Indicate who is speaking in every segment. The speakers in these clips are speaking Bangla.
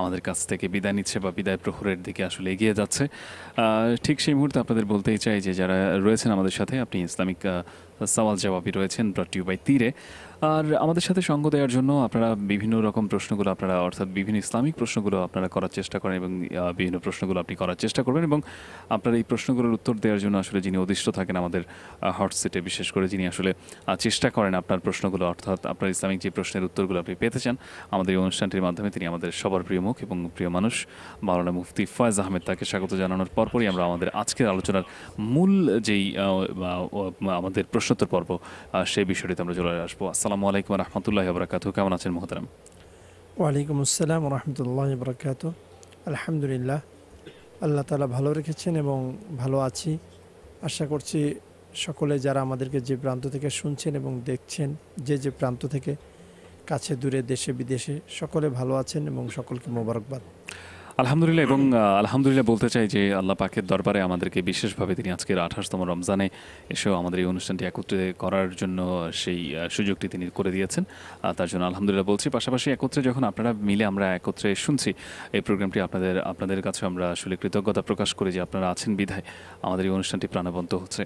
Speaker 1: আমাদের কাছ থেকে বিদায় নিচ্ছে বা বিদায় প্রহরের দিকে আসলে এগিয়ে যাচ্ছে ঠিক সেই মুহূর্তে আপনাদের বলতেই চাই যে যারা রয়েছেন আমাদের সাথে আপনি ইসলামিক সওয়াল জবাবই রয়েছেন ব্রট বাই তীরে আর আমাদের সাথে সঙ্গ দেওয়ার জন্য আপনারা বিভিন্ন রকম প্রশ্নগুলো আপনারা অর্থাৎ বিভিন্ন ইসলামিক প্রশ্নগুলো আপনারা করার চেষ্টা করেন এবং বিভিন্ন প্রশ্নগুলো আপনি করার চেষ্টা করবেন এবং আপনার এই প্রশ্নগুলোর উত্তর দেওয়ার জন্য আসলে যিনি অধিষ্ঠ থাকেন আমাদের হটসেটে বিশেষ করে যিনি আসলে চেষ্টা করেন আপনার প্রশ্নগুলো অর্থাৎ আপনার ইসলামিক যে প্রশ্নের উত্তরগুলো আপনি পেতে চান আমাদের এই অনুষ্ঠানটির মাধ্যমে তিনি আমাদের সবার প্রিয় মুখ এবং প্রিয় মানুষ মাওলানা মুফতি ফয়েজ আহমেদ তাকে স্বাগত জানানোর পরপরই আমরা আমাদের আজকের আলোচনার মূল যেই আমাদের প্রশ্ন প্রশ্নোত্তর পর্ব সেই বিষয়টিতে আমরা চলে আসবো আসসালামু আলাইকুম রহমতুল্লাহ বরাকাত কেমন আছেন মোহতারাম
Speaker 2: ওয়ালাইকুম আসসালাম রহমতুল্লাহ বরাকাত আলহামদুলিল্লাহ আল্লাহ তালা ভালো রেখেছেন এবং ভালো আছি আশা করছি সকলে যারা আমাদেরকে যে প্রান্ত থেকে শুনছেন এবং দেখছেন যে যে প্রান্ত থেকে কাছে দূরে দেশে বিদেশে সকলে ভালো আছেন এবং সকলকে মোবারকবাদ
Speaker 1: আলহামদুলিল্লাহ এবং আলহামদুলিল্লাহ বলতে চাই যে আল্লাহ পাকের দরবারে আমাদেরকে বিশেষভাবে তিনি আজকের আঠাশতম রমজানে এসেও আমাদের এই অনুষ্ঠানটি একত্রে করার জন্য সেই সুযোগটি তিনি করে দিয়েছেন তার জন্য আলহামদুলিল্লাহ বলছি পাশাপাশি একত্রে যখন আপনারা মিলে আমরা একত্রে শুনছি এই প্রোগ্রামটি আপনাদের আপনাদের কাছে আমরা আসলে কৃতজ্ঞতা প্রকাশ করি যে আপনারা আছেন বিধায় আমাদের এই অনুষ্ঠানটি প্রাণবন্ত হচ্ছে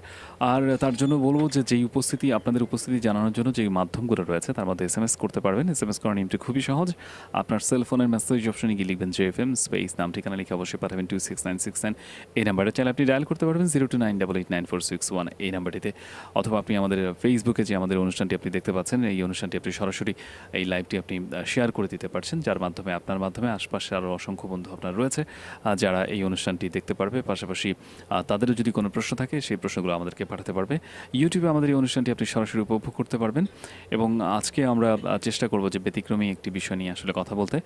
Speaker 1: আর তার জন্য বলবো যে যেই উপস্থিতি আপনাদের উপস্থিতি জানানোর জন্য যেই মাধ্যমগুলো রয়েছে তার মধ্যে এস করতে পারবেন এস এম এস করার নিয়মটি খুবই সহজ আপনার সেলফোনের মেসেজ অপশনে গিয়ে লিখবেন জে এফ এম স্পেস তেইশ নাম ঠিকানা লিখে অবশ্যই পাঠাবেন two six nine six nine এই নাম্বারে চাইলে আপনি ডায়াল করতে পারবেন zero two nine double eight nine four six one এই নাম্বারটিতে অথবা আপনি আমাদের ফেসবুকে যে আমাদের অনুষ্ঠানটি আপনি দেখতে পাচ্ছেন এই অনুষ্ঠানটি আপনি সরাসরি এই লাইভটি আপনি শেয়ার করে দিতে পারছেন যার মাধ্যমে আপনার মাধ্যমে আশপাশে আরও অসংখ্য বন্ধু আপনার রয়েছে যারা এই অনুষ্ঠানটি দেখতে পারবে পাশাপাশি তাদেরও যদি কোনো প্রশ্ন থাকে সেই প্রশ্নগুলো আমাদেরকে পাঠাতে পারবে ইউটিউবে আমাদের এই অনুষ্ঠানটি আপনি সরাসরি উপভোগ করতে পারবেন এবং আজকে আমরা চেষ্টা করব যে ব্যতিক্রমী একটি বিষয় নিয়ে আসলে কথা বলতে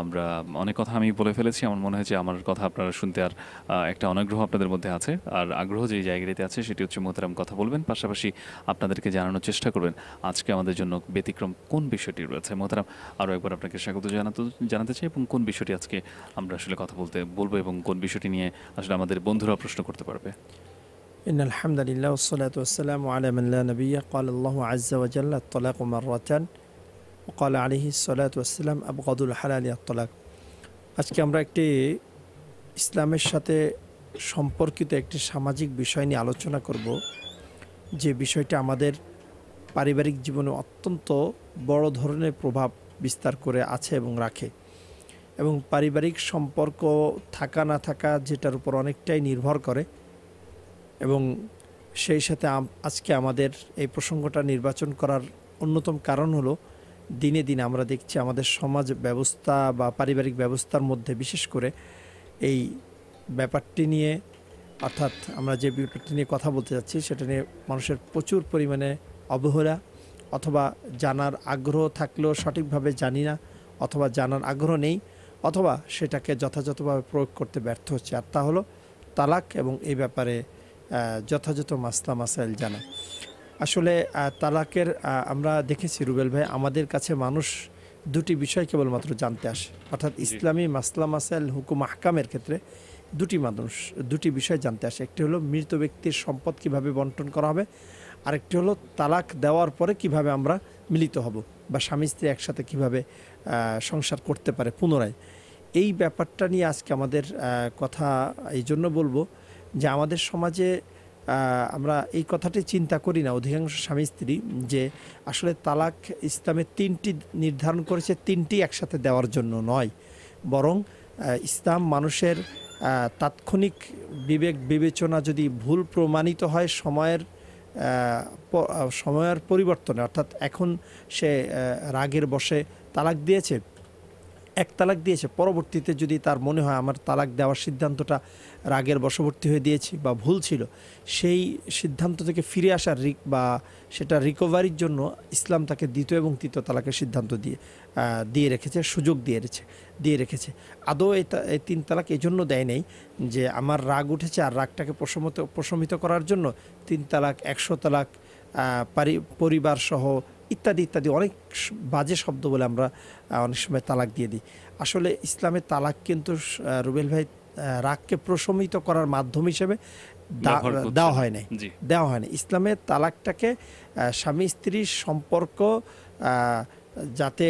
Speaker 1: আমরা অনেক কথা আমি বলে ফেলেছি আছি আমার মনে হয় যে আমার কথা আপনারা শুনতে আর একটা অনাগ্রহ আপনাদের মধ্যে আছে আর আগ্রহ যে জায়গাটিতে আছে সেটি হচ্ছে মোহতারাম কথা বলবেন পাশাপাশি আপনাদেরকে জানানোর চেষ্টা করবেন আজকে আমাদের জন্য ব্যতিক্রম কোন বিষয়টি রয়েছে মোহতারাম আরও একবার আপনাকে স্বাগত জানাতে জানাতে চাই এবং কোন বিষয়টি আজকে আমরা আসলে কথা বলতে বলবো এবং কোন বিষয়টি নিয়ে আসলে আমাদের বন্ধুরা প্রশ্ন করতে পারবে
Speaker 2: إن الحمد لله والصلاة والسلام على من لا نبي قال الله عز وجل الطلاق مرتان وقال عليه الصلاة والسلام أبغض الحلال الطلاق আজকে আমরা একটি ইসলামের সাথে সম্পর্কিত একটি সামাজিক বিষয় নিয়ে আলোচনা করব যে বিষয়টি আমাদের পারিবারিক জীবনে অত্যন্ত বড় ধরনের প্রভাব বিস্তার করে আছে এবং রাখে এবং পারিবারিক সম্পর্ক থাকা না থাকা যেটার উপর অনেকটাই নির্ভর করে এবং সেই সাথে আজকে আমাদের এই প্রসঙ্গটা নির্বাচন করার অন্যতম কারণ হলো দিনে দিন আমরা দেখছি আমাদের সমাজ ব্যবস্থা বা পারিবারিক ব্যবস্থার মধ্যে বিশেষ করে এই ব্যাপারটি নিয়ে অর্থাৎ আমরা যে ব্যাপারটি নিয়ে কথা বলতে যাচ্ছি সেটা নিয়ে মানুষের প্রচুর পরিমাণে অবহেলা অথবা জানার আগ্রহ থাকলেও সঠিকভাবে জানি না অথবা জানার আগ্রহ নেই অথবা সেটাকে যথাযথভাবে প্রয়োগ করতে ব্যর্থ হচ্ছে আর তা হলো তালাক এবং এই ব্যাপারে যথাযথ মাসলা মাসাইল জানা আসলে তালাকের আমরা দেখেছি রুবেল ভাই আমাদের কাছে মানুষ দুটি বিষয় কেবলমাত্র জানতে আসে অর্থাৎ ইসলামী মাসলা মাসাইল হুকুম আহকামের ক্ষেত্রে দুটি মানুষ দুটি বিষয় জানতে আসে একটি হলো মৃত ব্যক্তির সম্পদ কিভাবে বন্টন করা হবে আরেকটি হলো তালাক দেওয়ার পরে কিভাবে আমরা মিলিত হব বা স্বামী স্ত্রী একসাথে কীভাবে সংসার করতে পারে পুনরায় এই ব্যাপারটা নিয়ে আজকে আমাদের কথা এই জন্য বলবো যে আমাদের সমাজে আমরা এই কথাটি চিন্তা করি না অধিকাংশ স্বামী স্ত্রী যে আসলে তালাক ইসলামের তিনটি নির্ধারণ করেছে তিনটি একসাথে দেওয়ার জন্য নয় বরং ইসলাম মানুষের তাৎক্ষণিক বিবেক বিবেচনা যদি ভুল প্রমাণিত হয় সময়ের সময়ের পরিবর্তনে অর্থাৎ এখন সে রাগের বসে তালাক দিয়েছে এক তালাক দিয়েছে পরবর্তীতে যদি তার মনে হয় আমার তালাক দেওয়ার সিদ্ধান্তটা রাগের বশবর্তী হয়ে দিয়েছি বা ভুল ছিল সেই সিদ্ধান্ত থেকে ফিরে আসার রিক বা সেটা রিকভারির জন্য ইসলাম তাকে দ্বিতীয় এবং তৃতীয় তালাকের সিদ্ধান্ত দিয়ে দিয়ে রেখেছে সুযোগ দিয়ে রেখেছে দিয়ে রেখেছে আদৌ এই তিন তালাক এই জন্য দেয় নেই যে আমার রাগ উঠেছে আর রাগটাকে প্রশমিত প্রশমিত করার জন্য তিন তালাক একশো তালাক পরিবার সহ ইত্যাদি ইত্যাদি অনেক বাজে শব্দ বলে আমরা অনেক সময় তালাক দিয়ে দিই আসলে ইসলামে তালাক কিন্তু রুবেল ভাই রাগকে প্রশমিত করার মাধ্যম হিসেবে দেওয়া হয় নাই দেওয়া হয় না ইসলামে তালাকটাকে স্বামী স্ত্রীর সম্পর্ক যাতে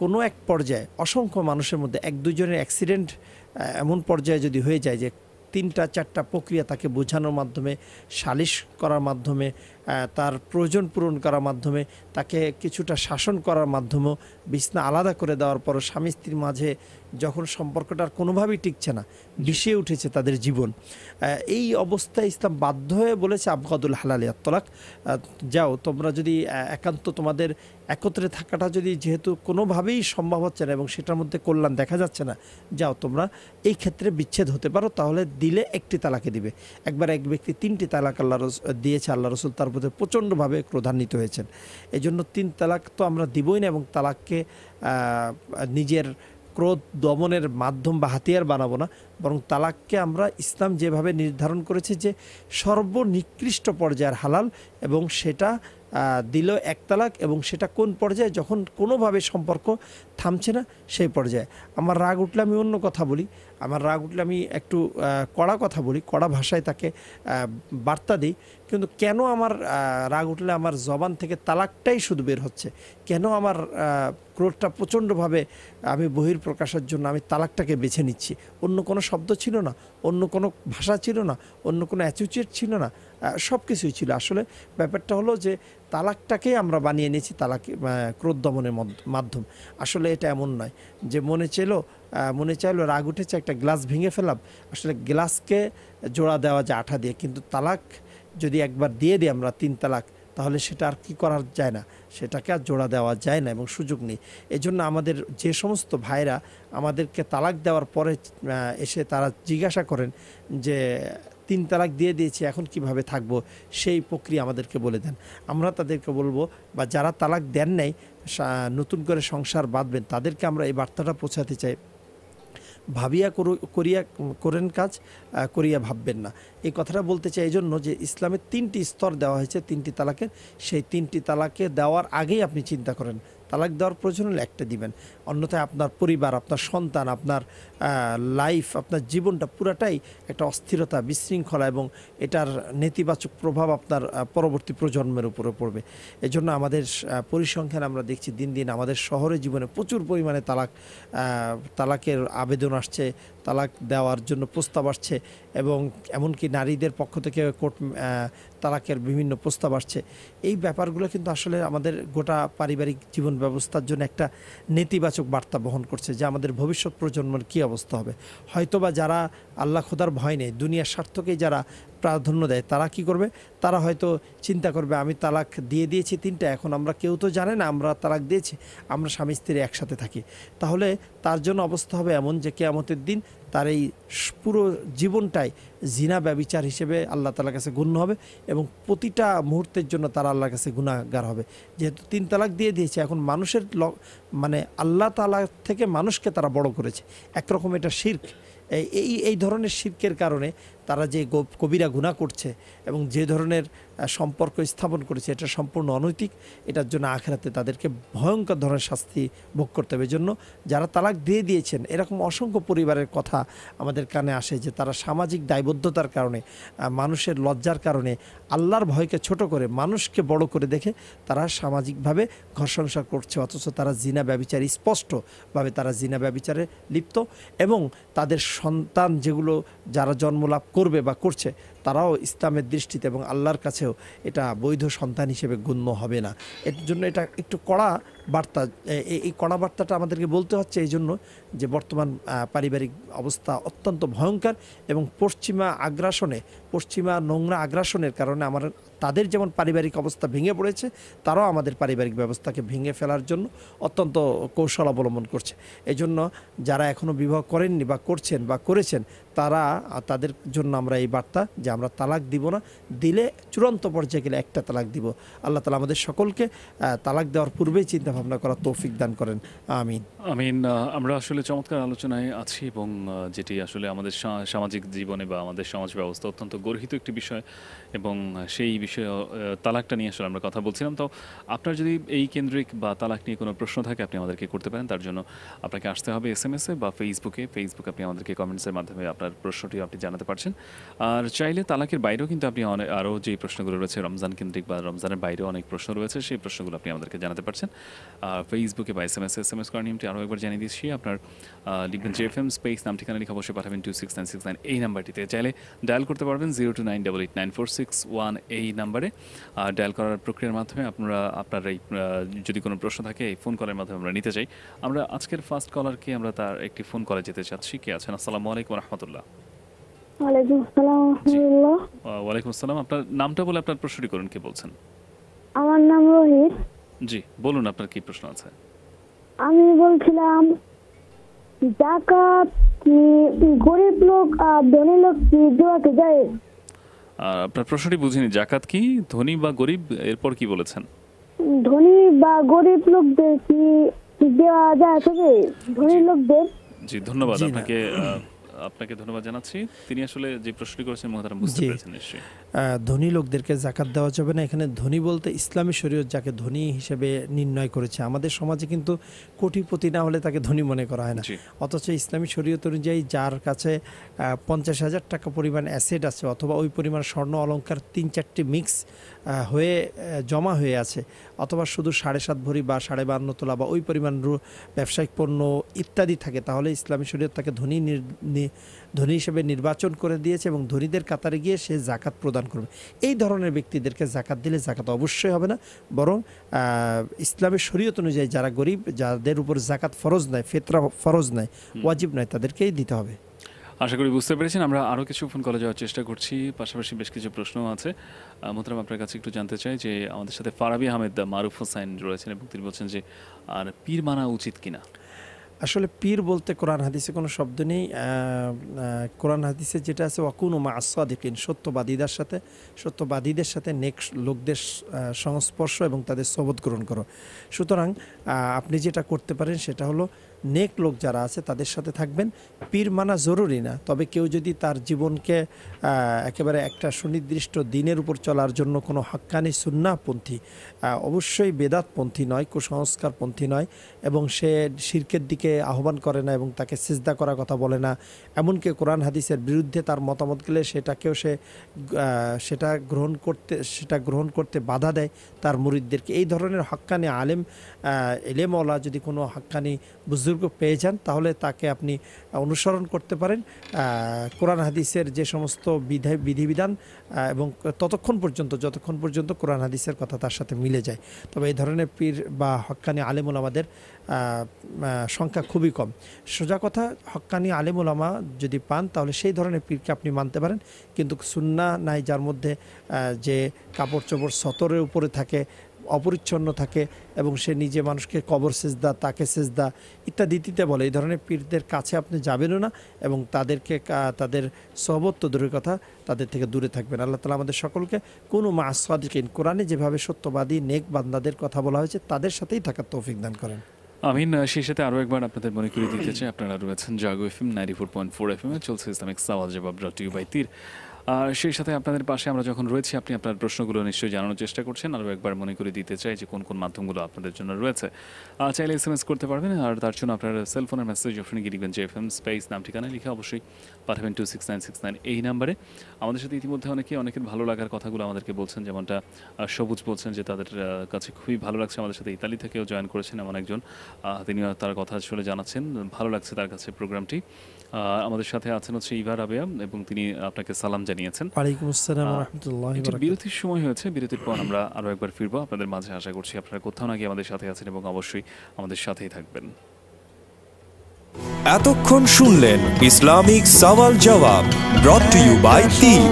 Speaker 2: কোনো এক পর্যায়ে অসংখ্য মানুষের মধ্যে এক দুজনের অ্যাক্সিডেন্ট এমন পর্যায়ে যদি হয়ে যায় যে তিনটা চারটা প্রক্রিয়া তাকে বোঝানোর মাধ্যমে সালিশ করার মাধ্যমে তার প্রয়োজন পূরণ করার মাধ্যমে তাকে কিছুটা শাসন করার মাধ্যমেও বিছনা আলাদা করে দেওয়ার পর স্বামী স্ত্রীর মাঝে যখন সম্পর্কটা আর কোনোভাবেই টিকছে না বিষিয়ে উঠেছে তাদের জীবন এই অবস্থায় ইসলাম বাধ্য হয়ে বলেছে আবগাদুল হালালি আত্মলাক যাও তোমরা যদি একান্ত তোমাদের একত্রে থাকাটা যদি যেহেতু কোনোভাবেই সম্ভব হচ্ছে না এবং সেটার মধ্যে কল্যাণ দেখা যাচ্ছে না যাও তোমরা এই ক্ষেত্রে বিচ্ছেদ হতে পারো তাহলে দিলে একটি তালাকে দিবে একবার এক ব্যক্তি তিনটি তালাক আল্লাহ দিয়েছে আল্লাহ রসুল তার বোধহয় প্রচণ্ডভাবে ক্রোধান্বিত হয়েছেন এই জন্য তিন তালাক তো আমরা দিবই না এবং তালাককে নিজের ক্রোধ দমনের মাধ্যম বা হাতিয়ার বানাবো না বরং তালাককে আমরা ইসলাম যেভাবে নির্ধারণ করেছে যে সর্বনিকৃষ্ট পর্যায়ের হালাল এবং সেটা দিল এক তালাক এবং সেটা কোন পর্যায়ে যখন কোনোভাবে সম্পর্ক থামছে না সেই পর্যায়ে আমার রাগ উঠলে আমি অন্য কথা বলি আমার রাগ উঠলে আমি একটু কড়া কথা বলি কড়া ভাষায় তাকে বার্তা দিই কিন্তু কেন আমার রাগ উঠলে আমার জবান থেকে তালাকটাই শুধু বের হচ্ছে কেন আমার ক্রোধটা প্রচণ্ডভাবে আমি বহির প্রকাশের জন্য আমি তালাকটাকে বেছে নিচ্ছি অন্য কোনো শব্দ ছিল না অন্য কোনো ভাষা ছিল না অন্য কোনো অ্যাচুচিয়েট ছিল না সব কিছুই ছিল আসলে ব্যাপারটা হলো যে তালাকটাকেই আমরা বানিয়ে নিয়েছি তালাক ক্রোধ দমনের মাধ্যম আসলে এটা এমন নয় যে মনে চেলো মনে চাইলো রাগ উঠেছে একটা গ্লাস ভেঙে ফেলাম আসলে গ্লাসকে জোড়া দেওয়া যায় আঠা দিয়ে কিন্তু তালাক যদি একবার দিয়ে দিই আমরা তিন তালাক তাহলে সেটা আর কী করা যায় না সেটাকে আর জোড়া দেওয়া যায় না এবং সুযোগ নেই এজন্য আমাদের যে সমস্ত ভাইরা আমাদেরকে তালাক দেওয়ার পরে এসে তারা জিজ্ঞাসা করেন যে তিন তালাক দিয়ে দিয়েছি এখন কিভাবে থাকবো সেই প্রক্রিয়া আমাদেরকে বলে দেন আমরা তাদেরকে বলবো বা যারা তালাক দেন নাই নতুন করে সংসার বাঁধবেন তাদেরকে আমরা এই বার্তাটা পৌঁছাতে চাই ভাবিয়া করিয়া করেন কাজ করিয়া ভাববেন না এই কথাটা বলতে চাই এই জন্য যে ইসলামের তিনটি স্তর দেওয়া হয়েছে তিনটি তালাকের সেই তিনটি তালাকে দেওয়ার আগেই আপনি চিন্তা করেন তালাক দেওয়ার প্রয়োজন হলে একটা দিবেন অন্যথায় আপনার পরিবার আপনার সন্তান আপনার লাইফ আপনার জীবনটা পুরাটাই একটা অস্থিরতা বিশৃঙ্খলা এবং এটার নেতিবাচক প্রভাব আপনার পরবর্তী প্রজন্মের উপরে পড়বে এজন্য আমাদের পরিসংখ্যান আমরা দেখছি দিন দিন আমাদের শহরে জীবনে প্রচুর পরিমাণে তালাক তালাকের আবেদন আসছে তালাক দেওয়ার জন্য প্রস্তাব আসছে এবং এমনকি নারীদের পক্ষ থেকে কোর্ট তালাকের বিভিন্ন প্রস্তাব আসছে এই ব্যাপারগুলো কিন্তু আসলে আমাদের গোটা পারিবারিক জীবন ব্যবস্থার জন্য একটা নেতিবাচক বার্তা বহন করছে যে আমাদের ভবিষ্যৎ প্রজন্মের কী অবস্থা হবে হয়তোবা যারা আল্লাহ খোদার ভয় নেই দুনিয়ার স্বার্থকেই যারা প্রাধান্য দেয় তারা কি করবে তারা হয়তো চিন্তা করবে আমি তালাক দিয়ে দিয়েছি তিনটা এখন আমরা কেউ তো জানে না আমরা তালাক দিয়েছি আমরা স্বামী স্ত্রী একসাথে থাকি তাহলে তার জন্য অবস্থা হবে এমন যে কেয়ামতের দিন তার এই পুরো জীবনটাই জিনা ব্যবিচার হিসেবে আল্লাহ তালার কাছে গুণ্য হবে এবং প্রতিটা মুহূর্তের জন্য তারা আল্লাহর কাছে গুণাগার হবে যেহেতু তিন তালাক দিয়ে দিয়েছে এখন মানুষের মানে আল্লাহ তালা থেকে মানুষকে তারা বড় করেছে একরকম এটা শির্ক এই এই ধরনের শির্কের কারণে তারা যে কবিরা গুণা করছে এবং যে ধরনের সম্পর্ক স্থাপন করেছে এটা সম্পূর্ণ অনৈতিক এটার জন্য আখেরাতে তাদেরকে ভয়ঙ্কর ধরনের শাস্তি ভোগ করতে হবে জন্য যারা তালাক দিয়ে দিয়েছেন এরকম অসংখ্য পরিবারের কথা আমাদের কানে আসে যে তারা সামাজিক দায়বদ্ধতার কারণে মানুষের লজ্জার কারণে আল্লাহর ভয়কে ছোট করে মানুষকে বড় করে দেখে তারা সামাজিকভাবে ঘর সংসার করছে অথচ তারা জিনা ব্যবিচার স্পষ্টভাবে তারা জিনা ব্যবচারে লিপ্ত এবং তাদের সন্তান যেগুলো যারা জন্ম লাভ করবে বা করছে তারাও ইসলামের দৃষ্টিতে এবং আল্লাহর কাছেও এটা বৈধ সন্তান হিসেবে গণ্য হবে না এর জন্য এটা একটু কড়া বার্তা এই কড়া বার্তাটা আমাদেরকে বলতে হচ্ছে এই জন্য যে বর্তমান পারিবারিক অবস্থা অত্যন্ত ভয়ঙ্কর এবং পশ্চিমা আগ্রাসনে পশ্চিমা নোংরা আগ্রাসনের কারণে আমার তাদের যেমন পারিবারিক অবস্থা ভেঙে পড়েছে তারাও আমাদের পারিবারিক ব্যবস্থাকে ভেঙে ফেলার জন্য অত্যন্ত কৌশল অবলম্বন করছে এজন্য যারা এখনও বিবাহ করেননি বা করছেন বা করেছেন তারা তাদের জন্য আমরা এই বার্তা যে আমরা তালাক দিব না দিলে চূড়ান্ত পর্যায়ে গেলে একটা তালাক দিব আল্লাহ তালা আমাদের সকলকে তালাক দেওয়ার পূর্বেই চিন্তা ভাবনা করার তৌফিক দান করেন আমিন
Speaker 1: আমিন আমরা আসলে চমৎকার আলোচনায় আছি এবং যেটি আসলে আমাদের সামাজিক জীবনে বা আমাদের সমাজ ব্যবস্থা অত্যন্ত গর্হিত একটি বিষয় এবং সেই বিষয়ে তালাকটা নিয়ে আসলে আমরা কথা বলছিলাম তো আপনার যদি এই কেন্দ্রিক বা তালাক নিয়ে কোনো প্রশ্ন থাকে আপনি আমাদেরকে করতে পারেন তার জন্য আপনাকে আসতে হবে এস এম এসে বা ফেসবুকে ফেসবুকে আপনি আমাদেরকে কমেন্টসের মাধ্যমে আপনার প্রশ্নটি আপনি জানাতে পারছেন আর চাইলে চাইলে তালাকের বাইরেও কিন্তু আপনি অনেক আরও যে প্রশ্নগুলো রয়েছে রমজান কেন্দ্রিক বা রমজানের বাইরেও অনেক প্রশ্ন রয়েছে সেই প্রশ্নগুলো আপনি আমাদেরকে জানাতে পারছেন ফেসবুকে বা S M S S M S করার নিয়মটি আরও একবার জানিয়ে দিচ্ছি আপনার লিখবেন জে এফ এম স্পেস নাম ঠিকানা লিখে অবশ্যই পাঠাবেন two six nine six nine এই নাম্বারটিতে চাইলে ডায়াল করতে পারবেন zero two nine double eight nine four six one এই নাম্বারে আর ডায়াল করার প্রক্রিয়ার মাধ্যমে আপনারা আপনার এই যদি কোনো প্রশ্ন থাকে এই ফোন কলের মাধ্যমে আমরা নিতে চাই আমরা আজকের ফার্স্ট কলারকে আমরা তার একটি ফোন কলে যেতে চাচ্ছি কে আছেন আসসালামু আলাইকুম রহমতুল্লাহ
Speaker 3: ওয়ালাইকুম
Speaker 1: আসসালাম আপনার নামটা বলে আপনার করুন বলছেন
Speaker 3: আমার নাম রোহিত
Speaker 1: জি বলুন আপনার কি প্রশ্ন আছে
Speaker 3: আমি বলছিলাম জাকাত গরিব লোক আর ধনী লোক দেওয়াকে যায়
Speaker 1: আপনার প্রশ্নটি বুঝিনি জাকাত কি ধনী বা গরিব এরপর কি বলেছেন
Speaker 3: ধনী বা গরিব লোকদের কি দেওয়া যায় তবে ধনী লোকদের
Speaker 1: জি ধন্যবাদ আপনাকে আপনাকে ধন্যবাদ জানাচ্ছি তিনি আসলে যে প্রশ্ন করেছেন মহাতারাম বুঝতে পেরেছেন নিশ্চয়ই
Speaker 2: ধনী লোকদেরকে জাকাত দেওয়া যাবে না এখানে ধনী বলতে ইসলামী শরীয়ত যাকে ধনী হিসেবে নির্ণয় করেছে আমাদের সমাজে কিন্তু কোটিপতি না হলে তাকে ধনী মনে করা হয় না অথচ ইসলামী শরীয়ত অনুযায়ী যার কাছে পঞ্চাশ হাজার টাকা পরিমাণ অ্যাসেট আছে অথবা ওই পরিমাণ স্বর্ণ অলঙ্কার তিন চারটি মিক্স হয়ে জমা হয়ে আছে অথবা শুধু সাড়ে সাত ভরি বা সাড়ে বান্ন তোলা বা ওই পরিমাণ ব্যবসায়িক পণ্য ইত্যাদি থাকে তাহলে ইসলামী শরীয়ত তাকে ধনী ধনী হিসেবে নির্বাচন করে দিয়েছে এবং ধনীদের কাতারে গিয়ে সে জাকাত প্রদান করবে এই ধরনের ব্যক্তিদেরকে জাকাত দিলে জাকাত অবশ্যই হবে না বরং ইসলামের শরীয়ত অনুযায়ী যারা গরিব যাদের উপর জাকাত ফরজ নেয় ফেতরা ফরজ নেয় ওয়াজিব নয় তাদেরকেই দিতে হবে
Speaker 1: আশা করি বুঝতে পেরেছেন আমরা আরও কিছু ফোন কলে যাওয়ার চেষ্টা করছি পাশাপাশি বেশ কিছু প্রশ্ন আছে মোহতারাম আপনার কাছে একটু জানতে চাই যে আমাদের সাথে ফারাবি আহমেদ মারুফ হোসাইন রয়েছেন এবং তিনি বলছেন যে আর পীর মানা উচিত কিনা
Speaker 2: আসলে পীর বলতে কোরআন হাদিসে কোনো শব্দ নেই কোরআন হাদিসে যেটা আছে ওয়াকুনু মা আসাদিকিন সত্যবাদীদের সাথে সত্যবাদীদের সাথে নেক্সট লোকদের সংস্পর্শ এবং তাদের সবদ গ্রহণ করো সুতরাং আপনি যেটা করতে পারেন সেটা হলো নেক লোক যারা আছে তাদের সাথে থাকবেন পীর মানা জরুরি না তবে কেউ যদি তার জীবনকে একেবারে একটা সুনির্দিষ্ট দিনের উপর চলার জন্য কোনো হাক্কানি সুন্নাপন্থী অবশ্যই বেদাতপন্থী নয় কুসংস্কারপন্থী নয় এবং সে শির্কের দিকে আহ্বান করে না এবং তাকে সিজদা করার কথা বলে না এমনকি কোরআন হাদিসের বিরুদ্ধে তার মতামত গেলে সেটাকেও সে সেটা গ্রহণ করতে সেটা গ্রহণ করতে বাধা দেয় তার মুরিদদেরকে এই ধরনের হাক্কানি আলেম এলেমওয়ালা যদি কোনো হাক্কানি বুঝ বুজুর্গ পেয়ে যান তাহলে তাকে আপনি অনুসরণ করতে পারেন কোরআন হাদিসের যে সমস্ত বিধায় বিধিবিধান এবং ততক্ষণ পর্যন্ত যতক্ষণ পর্যন্ত কোরআন হাদিসের কথা তার সাথে মিলে যায় তবে এই ধরনের পীর বা হকানি আলেমুল আমাদের সংখ্যা খুবই কম সোজা কথা হক্কানি আলেমুলামা যদি পান তাহলে সেই ধরনের পীরকে আপনি মানতে পারেন কিন্তু সুন্না নাই যার মধ্যে যে কাপড় চোপড় সতরের উপরে থাকে অপরিচ্ছন্ন থাকে এবং সে নিজে মানুষকে কবর সেজদা তাকে সেজদা ইত্যাদি দিতে বলে এই ধরনের পীরদের কাছে আপনি যাবেনও না এবং তাদেরকে তাদের সহবত্ব দূরের কথা তাদের থেকে দূরে থাকবেন আল্লাহ তালা আমাদের সকলকে কোনো মাসাদিকিন কোরআনে যেভাবে সত্যবাদী নেক বান্দাদের কথা বলা হয়েছে তাদের সাথেই থাকার তৌফিক দান করেন
Speaker 1: আমিন সেই সাথে আরও একবার আপনাদের মনে করে দিতে চাই আপনারা রয়েছেন Jago F M ninety four point four F M চলছে ইসলামিক সাওয়াল জবাব ডট ইউ বাই তীর আর সেই সাথে আপনাদের পাশে আমরা যখন রয়েছি আপনি আপনার প্রশ্নগুলো নিশ্চয়ই জানানোর চেষ্টা করছেন আরও একবার মনে করে দিতে চাই যে কোন কোন মাধ্যমগুলো আপনাদের জন্য রয়েছে চাইলে এস এম এস করতে পারবেন আর তার জন্য আপনার সেলফোনের মেসেজ ওখানে গিয়ে দেখবেন যে এফ এম স্পেস নাম ঠিকানায় লিখে অবশ্যই পাঠাবেন two six nine six nine এই নাম্বারে আমাদের সাথে ইতিমধ্যে অনেকে অনেকের ভালো লাগার কথাগুলো আমাদেরকে বলছেন যেমনটা সবুজ বলছেন যে তাদের কাছে খুবই ভালো লাগছে আমাদের সাথে ইতালি থেকেও জয়েন করেছেন এমন একজন তিনি তার কথা আসলে জানাচ্ছেন ভালো লাগছে তার কাছে প্রোগ্রামটি আমাদের সাথে আছেন হচ্ছে ইভার আবেয়া এবং তিনি আপনাকে সালাম জানিয়েছেন বিরতির সময় হয়েছে বিরতির পর আমরা আরও একবার ফিরবো আপনাদের মাঝে আশা করছি আপনারা কোথাও নাকি আমাদের সাথে আছেন এবং অবশ্যই আমাদের সাথেই থাকবেন
Speaker 4: এতক্ষণ শুনলেন ইসলামিক সওয়াল জবাব ব্রট টু ইউ বাই তীর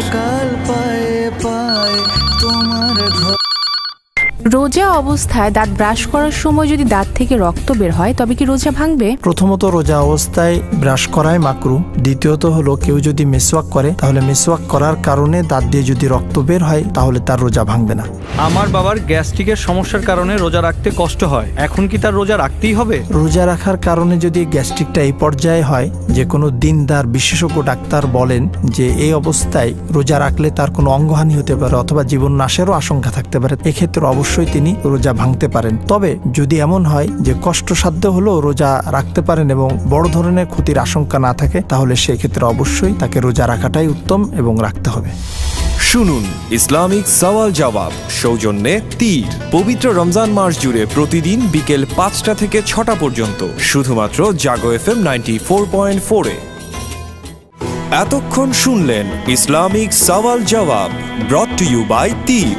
Speaker 3: রোজা অবস্থায় দাঁত ব্রাশ করার সময় যদি দাঁত থেকে রক্ত বের হয় তবে কি রোজা ভাঙবে প্রথমত রোজা অবস্থায় ব্রাশ
Speaker 2: করায় মাকরু দ্বিতীয়ত হলো কেউ যদি মেসওয়াক করে তাহলে মেসওয়াক করার কারণে দাঁত দিয়ে যদি রক্ত বের হয় তাহলে তার রোজা ভাঙবে না
Speaker 5: আমার বাবার গ্যাস্ট্রিকের সমস্যার কারণে রোজা রাখতে কষ্ট হয় এখন কি তার রোজা রাখতেই হবে
Speaker 2: রোজা রাখার কারণে যদি গ্যাস্ট্রিকটা এই পর্যায়ে হয় যে কোনো দিনদার বিশেষজ্ঞ ডাক্তার বলেন যে এই অবস্থায় রোজা রাখলে তার কোনো অঙ্গহানি হতে পারে অথবা জীবন নাশেরও আশঙ্কা থাকতে পারে এক্ষেত্রে অবশ্যই কখনোই তিনি রোজা ভাঙতে পারেন তবে যদি এমন হয় যে কষ্টসাধ্য হলেও রোজা রাখতে পারেন এবং বড় ধরনের ক্ষতির আশঙ্কা না থাকে তাহলে সেক্ষেত্রে অবশ্যই তাকে রোজা রাখাটাই উত্তম এবং রাখতে হবে
Speaker 4: শুনুন ইসলামিক সওয়াল জবাব সৌজন্যে তীর পবিত্র রমজান মাস জুড়ে প্রতিদিন বিকেল পাঁচটা থেকে ছটা পর্যন্ত শুধুমাত্র Jago F M ninety four point ফোরে এতক্ষণ শুনলেন ইসলামিক সওয়াল জবাব ব্রট টু ইউ বাই তীর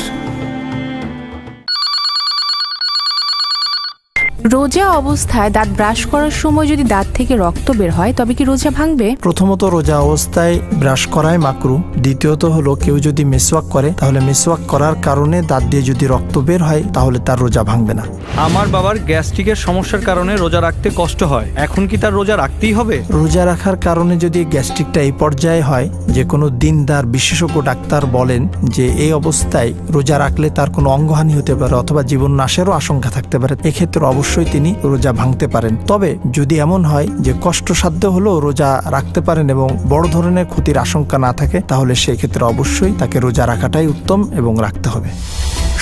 Speaker 3: রোজা অবস্থায় দাঁত ব্রাশ করার সময় যদি দাঁত থেকে রক্ত বের হয় তবে কি রোজা ভাঙবে
Speaker 2: প্রথমত রোজা অবস্থায় ব্রাশ করায় মাকরু দ্বিতীয়ত হলো কেউ যদি মেসওয়াক করে তাহলে মেসওয়াক করার কারণে দাঁত দিয়ে যদি রক্ত বের হয় তাহলে তার রোজা ভাঙবে না
Speaker 5: আমার বাবার গ্যাস্ট্রিকের সমস্যার কারণে রোজা রাখতে কষ্ট হয় এখন কি তার রোজা রাখতেই হবে
Speaker 2: রোজা রাখার কারণে যদি গ্যাস্ট্রিকটা এই পর্যায়ে হয় যে কোনো দিনদার বিশেষজ্ঞ ডাক্তার বলেন যে এই অবস্থায় রোজা রাখলে তার কোনো অঙ্গহানি হতে পারে অথবা জীবন নাশেরও আশঙ্কা থাকতে পারে এক্ষেত্রে অবশ্য অবশ্যই তিনি রোজা ভাঙতে পারেন তবে যদি এমন হয় যে কষ্টসাধ্য হলেও রোজা রাখতে পারেন এবং বড় ধরনের ক্ষতির আশঙ্কা না থাকে তাহলে সেক্ষেত্রে অবশ্যই তাকে রোজা রাখাটাই উত্তম এবং রাখতে হবে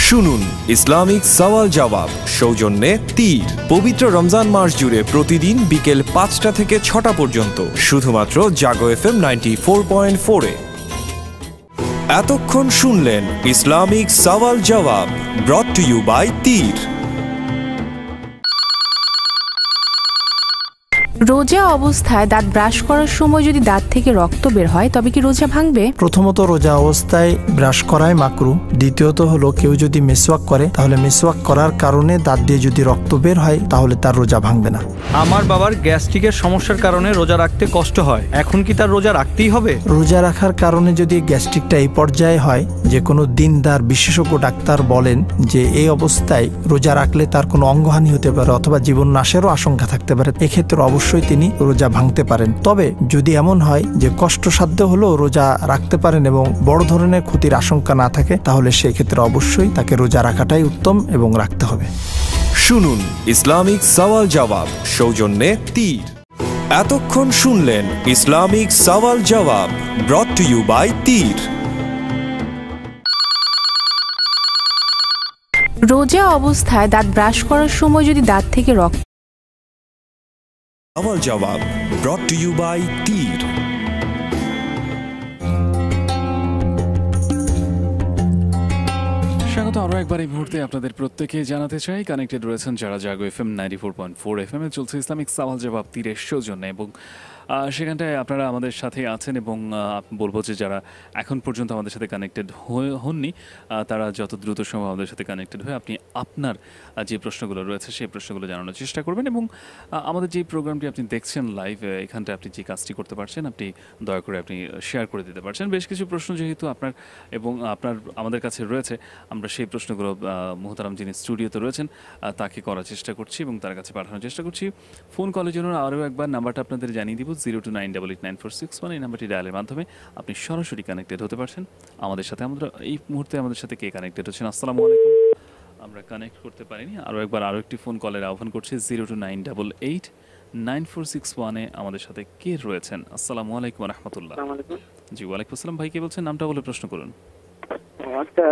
Speaker 4: শুনুন ইসলামিক সওয়াল জবাব সৌজন্যে তীর পবিত্র রমজান মাস জুড়ে প্রতিদিন বিকেল পাঁচটা থেকে ছটা পর্যন্ত শুধুমাত্র Jago F M ninety four point ফোরে এতক্ষণ শুনলেন ইসলামিক সওয়াল জবাব ব্রট টু ইউ বাই তীর
Speaker 3: রোজা অবস্থায় দাঁত ব্রাশ করার সময় যদি দাঁত থেকে রক্ত বের হয় তবে কি রোজা ভাঙবে প্রথমত রোজা অবস্থায় ব্রাশ
Speaker 2: করায় মাকরু দ্বিতীয়ত হলো কেউ যদি মেসওয়াক করে তাহলে মেসওয়াক করার কারণে দাঁত দিয়ে যদি রক্ত বের হয় তাহলে তার রোজা ভাঙবে না
Speaker 5: আমার বাবার গ্যাস্ট্রিকের সমস্যার কারণে রোজা রাখতে কষ্ট হয় এখন কি তার রোজা রাখতেই হবে
Speaker 2: রোজা রাখার কারণে যদি গ্যাস্ট্রিকটা এই পর্যায়ে হয় যে কোনো দিনদার বিশেষজ্ঞ ডাক্তার বলেন যে এই অবস্থায় রোজা রাখলে তার কোনো অঙ্গহানি হতে পারে অথবা জীবন নাশেরও আশঙ্কা থাকতে পারে এক্ষেত্রে অবশ্যই অবশ্যই তিনি রোজা ভাঙতে পারেন তবে যদি এমন হয় যে কষ্টসাধ্য হলেও রোজা রাখতে পারেন এবং বড় ধরনের ক্ষতির আশঙ্কা না থাকে তাহলে সেই ক্ষেত্রে অবশ্যই তাকে রোজা রাখাটাই উত্তম এবং রাখতে হবে
Speaker 4: শুনুন ইসলামিক সওয়াল জবাব সৌজন্যে তীর এতক্ষণ শুনলেন ইসলামিক সওয়াল জবাব ব্রট টু ইউ বাই তীর
Speaker 3: রোজা অবস্থায় দাঁত ব্রাশ করার সময় যদি দাঁত থেকে রক্ত
Speaker 4: Awal Jawab brought to you by Teer.
Speaker 1: স্বাগত আরও একবার এই মুহূর্তে আপনাদের প্রত্যেকে জানাতে চাই কানেক্টেড রয়েছেন যারা Jago F M ninety four point four F M এ চলছে ইসলামিক সাওয়াল জবাব তীরের সৌজন্যে এবং সেখানটায় আপনারা আমাদের সাথে আছেন এবং বলবো যে যারা এখন পর্যন্ত আমাদের সাথে কানেক্টেড হয়ে হননি তারা যত দ্রুত সম্ভব আমাদের সাথে কানেক্টেড হয়ে আপনি আপনার যে প্রশ্নগুলো রয়েছে সেই প্রশ্নগুলো জানানোর চেষ্টা করবেন এবং আমাদের যে প্রোগ্রামটি আপনি দেখছেন লাইভ এখানটা আপনি যে কাজটি করতে পারছেন আপনি দয়া করে আপনি শেয়ার করে দিতে পারছেন বেশ কিছু প্রশ্ন যেহেতু আপনার এবং আপনার আমাদের কাছে রয়েছে আমরা সেই প্রশ্নগুলো মোহতারাম যিনি স্টুডিওতে রয়েছেন তাকে করার চেষ্টা করছি এবং তার কাছে পাঠানোর চেষ্টা করছি ফোন কলের জন্য আরও একবার নাম্বারটা আপনাদের জানিয়ে দিব zero two nine double eight nine four six one এই নাম্বারটি ডায়ালের মাধ্যমে আপনি সরাসরি কানেক্টেড হতে পারছেন আমাদের সাথে আমরা এই মুহূর্তে আমাদের সাথে কে কানেক্টেড হচ্ছেন আসসালামু আলাইকুম আমরা কানেক্ট করতে পারিনি আরও একবার আরও একটি ফোন কলের আহ্বান করছি zero two nine double eight nine four six ওয়ানে আমাদের সাথে কে রয়েছেন আসসালামু আলাইকুম রহমতুল্লাহ জি ওয়ালাইকুম আসসালাম ভাই কে বলছেন নামটা বলে প্রশ্ন করুন
Speaker 5: আচ্ছা,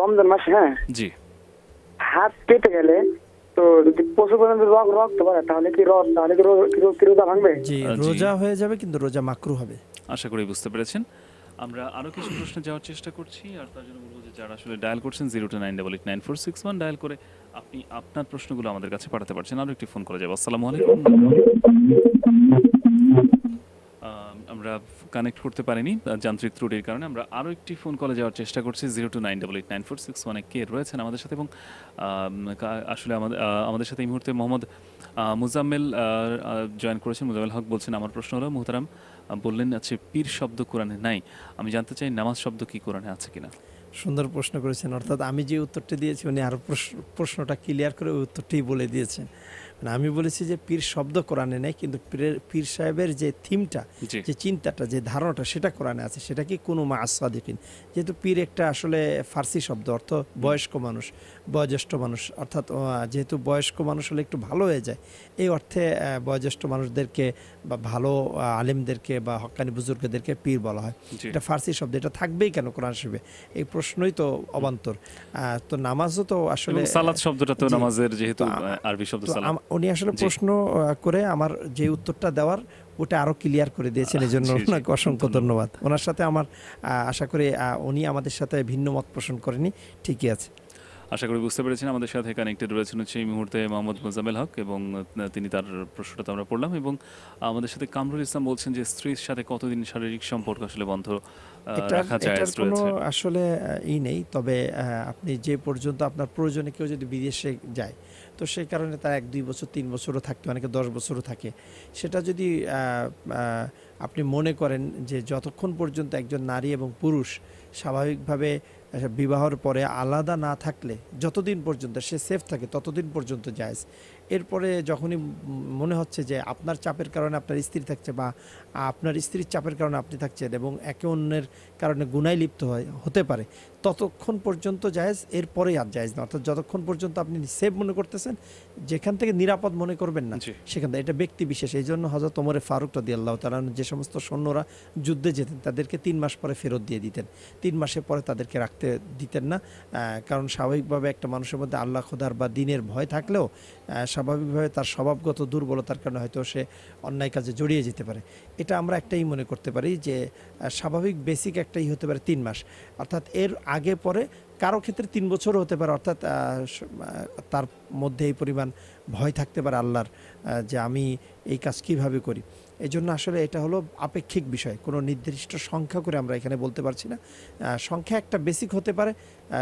Speaker 5: রমজান মাস হ্যাঁ জি হাত কেটে গেলে
Speaker 1: রোজা হয়ে যাবে
Speaker 2: কিন্তু রোজা মাকরু হবে
Speaker 1: আশা করি বুঝতে পেরেছেন আমরা আরও কিছু প্রশ্নে যাওয়ার চেষ্টা করছি আর তার জন্য বলবো যে যারা আসলে ডায়াল করছেন zero two nine double eight nine four six one dial করে আপনি আপনার প্রশ্নগুলো আমাদের কাছে পাঠাতে পারছেন আরও একটি ফোন করা যাবে আসসালামু আলাইকুম আমরা কানেক্ট করতে পারিনি যান্ত্রিক ত্রুটির কারণে আমরা আরও একটি ফোন কলে যাওয়ার চেষ্টা করছি zero two nine double eight nine four six one কে রয়েছেন আমাদের সাথে এবং আসলে আমাদের আমাদের সাথে এই মুহূর্তে মোহাম্মদ মুজাম্মেল জয়েন করেছেন মুজাম্মেল হক বলছেন আমার প্রশ্ন হলো মোহতারাম বললেন আছে আচ্ছা, পীর শব্দ কোরআনে নাই আমি জানতে চাই নামাজ শব্দ কি কোরআনে আছে কিনা
Speaker 2: সুন্দর প্রশ্ন করেছেন অর্থাৎ আমি যে উত্তরটি দিয়েছি উনি আরও প্রশ্নটা ক্লিয়ার করে ওই উত্তরটি বলে দিয়েছেন মানে আমি বলেছি যে পীর শব্দ কোরআনে নেই কিন্তু পীরের পীর সাহেবের যে থিমটা যে চিন্তাটা যে ধারণাটা সেটা কোরআনে আছে সেটা কি কোনো মা আসাদিকিন যেহেতু পীর একটা আসলে ফার্সি শব্দ অর্থ বয়স্ক মানুষ বয়োজ্যেষ্ঠ মানুষ অর্থাৎ যেহেতু বয়স্ক মানুষ হলে একটু ভালো হয়ে যায় এই অর্থে বয়োজ্যেষ্ঠ মানুষদেরকে বা ভালো আলিমদেরকে বা হকানি বুজুর্গদেরকে পীর বলা হয় এটা ফার্সি শব্দ এটা থাকবেই কেন কোরআন শরীফে এই প্রশ্নই তো অবান্তর তো
Speaker 1: নামাজও তো আসলে শব্দটা তো নামাজের যেহেতু আরবি শব্দ উনি আসলে প্রশ্ন
Speaker 2: করে আমার যে উত্তরটা দেওয়ার ওটা আরও ক্লিয়ার করে দিয়েছেন এই জন্য ওনাকে অসংখ্য ধন্যবাদ ওনার সাথে আমার আশা করি উনি আমাদের সাথে ভিন্ন মত পোষণ করেনি ঠিকই আছে
Speaker 1: আশা করি বুঝতে পেরেছেন আমাদের সাথে কানেক্টেড রয়েছেন হচ্ছে এই মুহূর্তে মোহাম্মদ মোজামেল হক এবং তিনি তার প্রশ্নটা তো আমরা পড়লাম এবং আমাদের সাথে কামরুল ইসলাম বলছেন যে স্ত্রীর সাথে কতদিন শারীরিক সম্পর্ক আসলে বন্ধ
Speaker 2: আসলে ই নেই তবে আপনি যে পর্যন্ত আপনার প্রয়োজনে কেউ যদি বিদেশে যায় তো সেই কারণে তার এক দুই বছর তিন বছরও থাকতে অনেকে দশ বছরও থাকে সেটা যদি আপনি মনে করেন যে যতক্ষণ পর্যন্ত একজন নারী এবং পুরুষ স্বাভাবিকভাবে আচ্ছা, বিবাহর পরে আলাদা না থাকলে যতদিন পর্যন্ত সে সেফ থাকে ততদিন পর্যন্ত যায় এরপরে যখনই মনে হচ্ছে যে আপনার চাপের কারণে আপনার স্ত্রী থাকছে বা আপনার স্ত্রীর চাপের কারণে আপনি থাকছেন এবং একে অন্যের কারণে গুনায় লিপ্ত হয় হতে পারে ততক্ষণ পর্যন্ত জায়েজ এরপরেই আর জায়েজ না অর্থাৎ যতক্ষণ পর্যন্ত আপনি সেফ মনে করতেছেন যেখান থেকে নিরাপদ মনে করবেন না সেখান থেকে এটা ব্যক্তি বিশেষ এই জন্য হজরত তোমরে ফারুক রদি আল্লাহ তালা যে সমস্ত সৈন্যরা যুদ্ধে যেতেন তাদেরকে তিন মাস পরে ফেরত দিয়ে দিতেন তিন মাসের পরে তাদেরকে রাখতে দিতেন না কারণ স্বাভাবিকভাবে একটা মানুষের মধ্যে আল্লাহ খোদার বা দিনের ভয় থাকলেও স্বাভাবিকভাবে তার স্বভাবগত দুর্বলতার কারণে হয়তো সে অন্যায় কাজে জড়িয়ে যেতে পারে এটা আমরা একটাই মনে করতে পারি যে স্বাভাবিক বেসিক একটাই হতে পারে তিন মাস অর্থাৎ এর আগে পরে কারো ক্ষেত্রে তিন বছরও হতে পারে অর্থাৎ তার মধ্যে এই পরিমাণ ভয় থাকতে পারে আল্লাহর যে আমি এই কাজ কীভাবে করি এজন্য আসলে এটা হলো আপেক্ষিক বিষয় কোনো নির্দিষ্ট সংখ্যা করে আমরা এখানে বলতে পারছি না সংখ্যা একটা বেসিক হতে পারে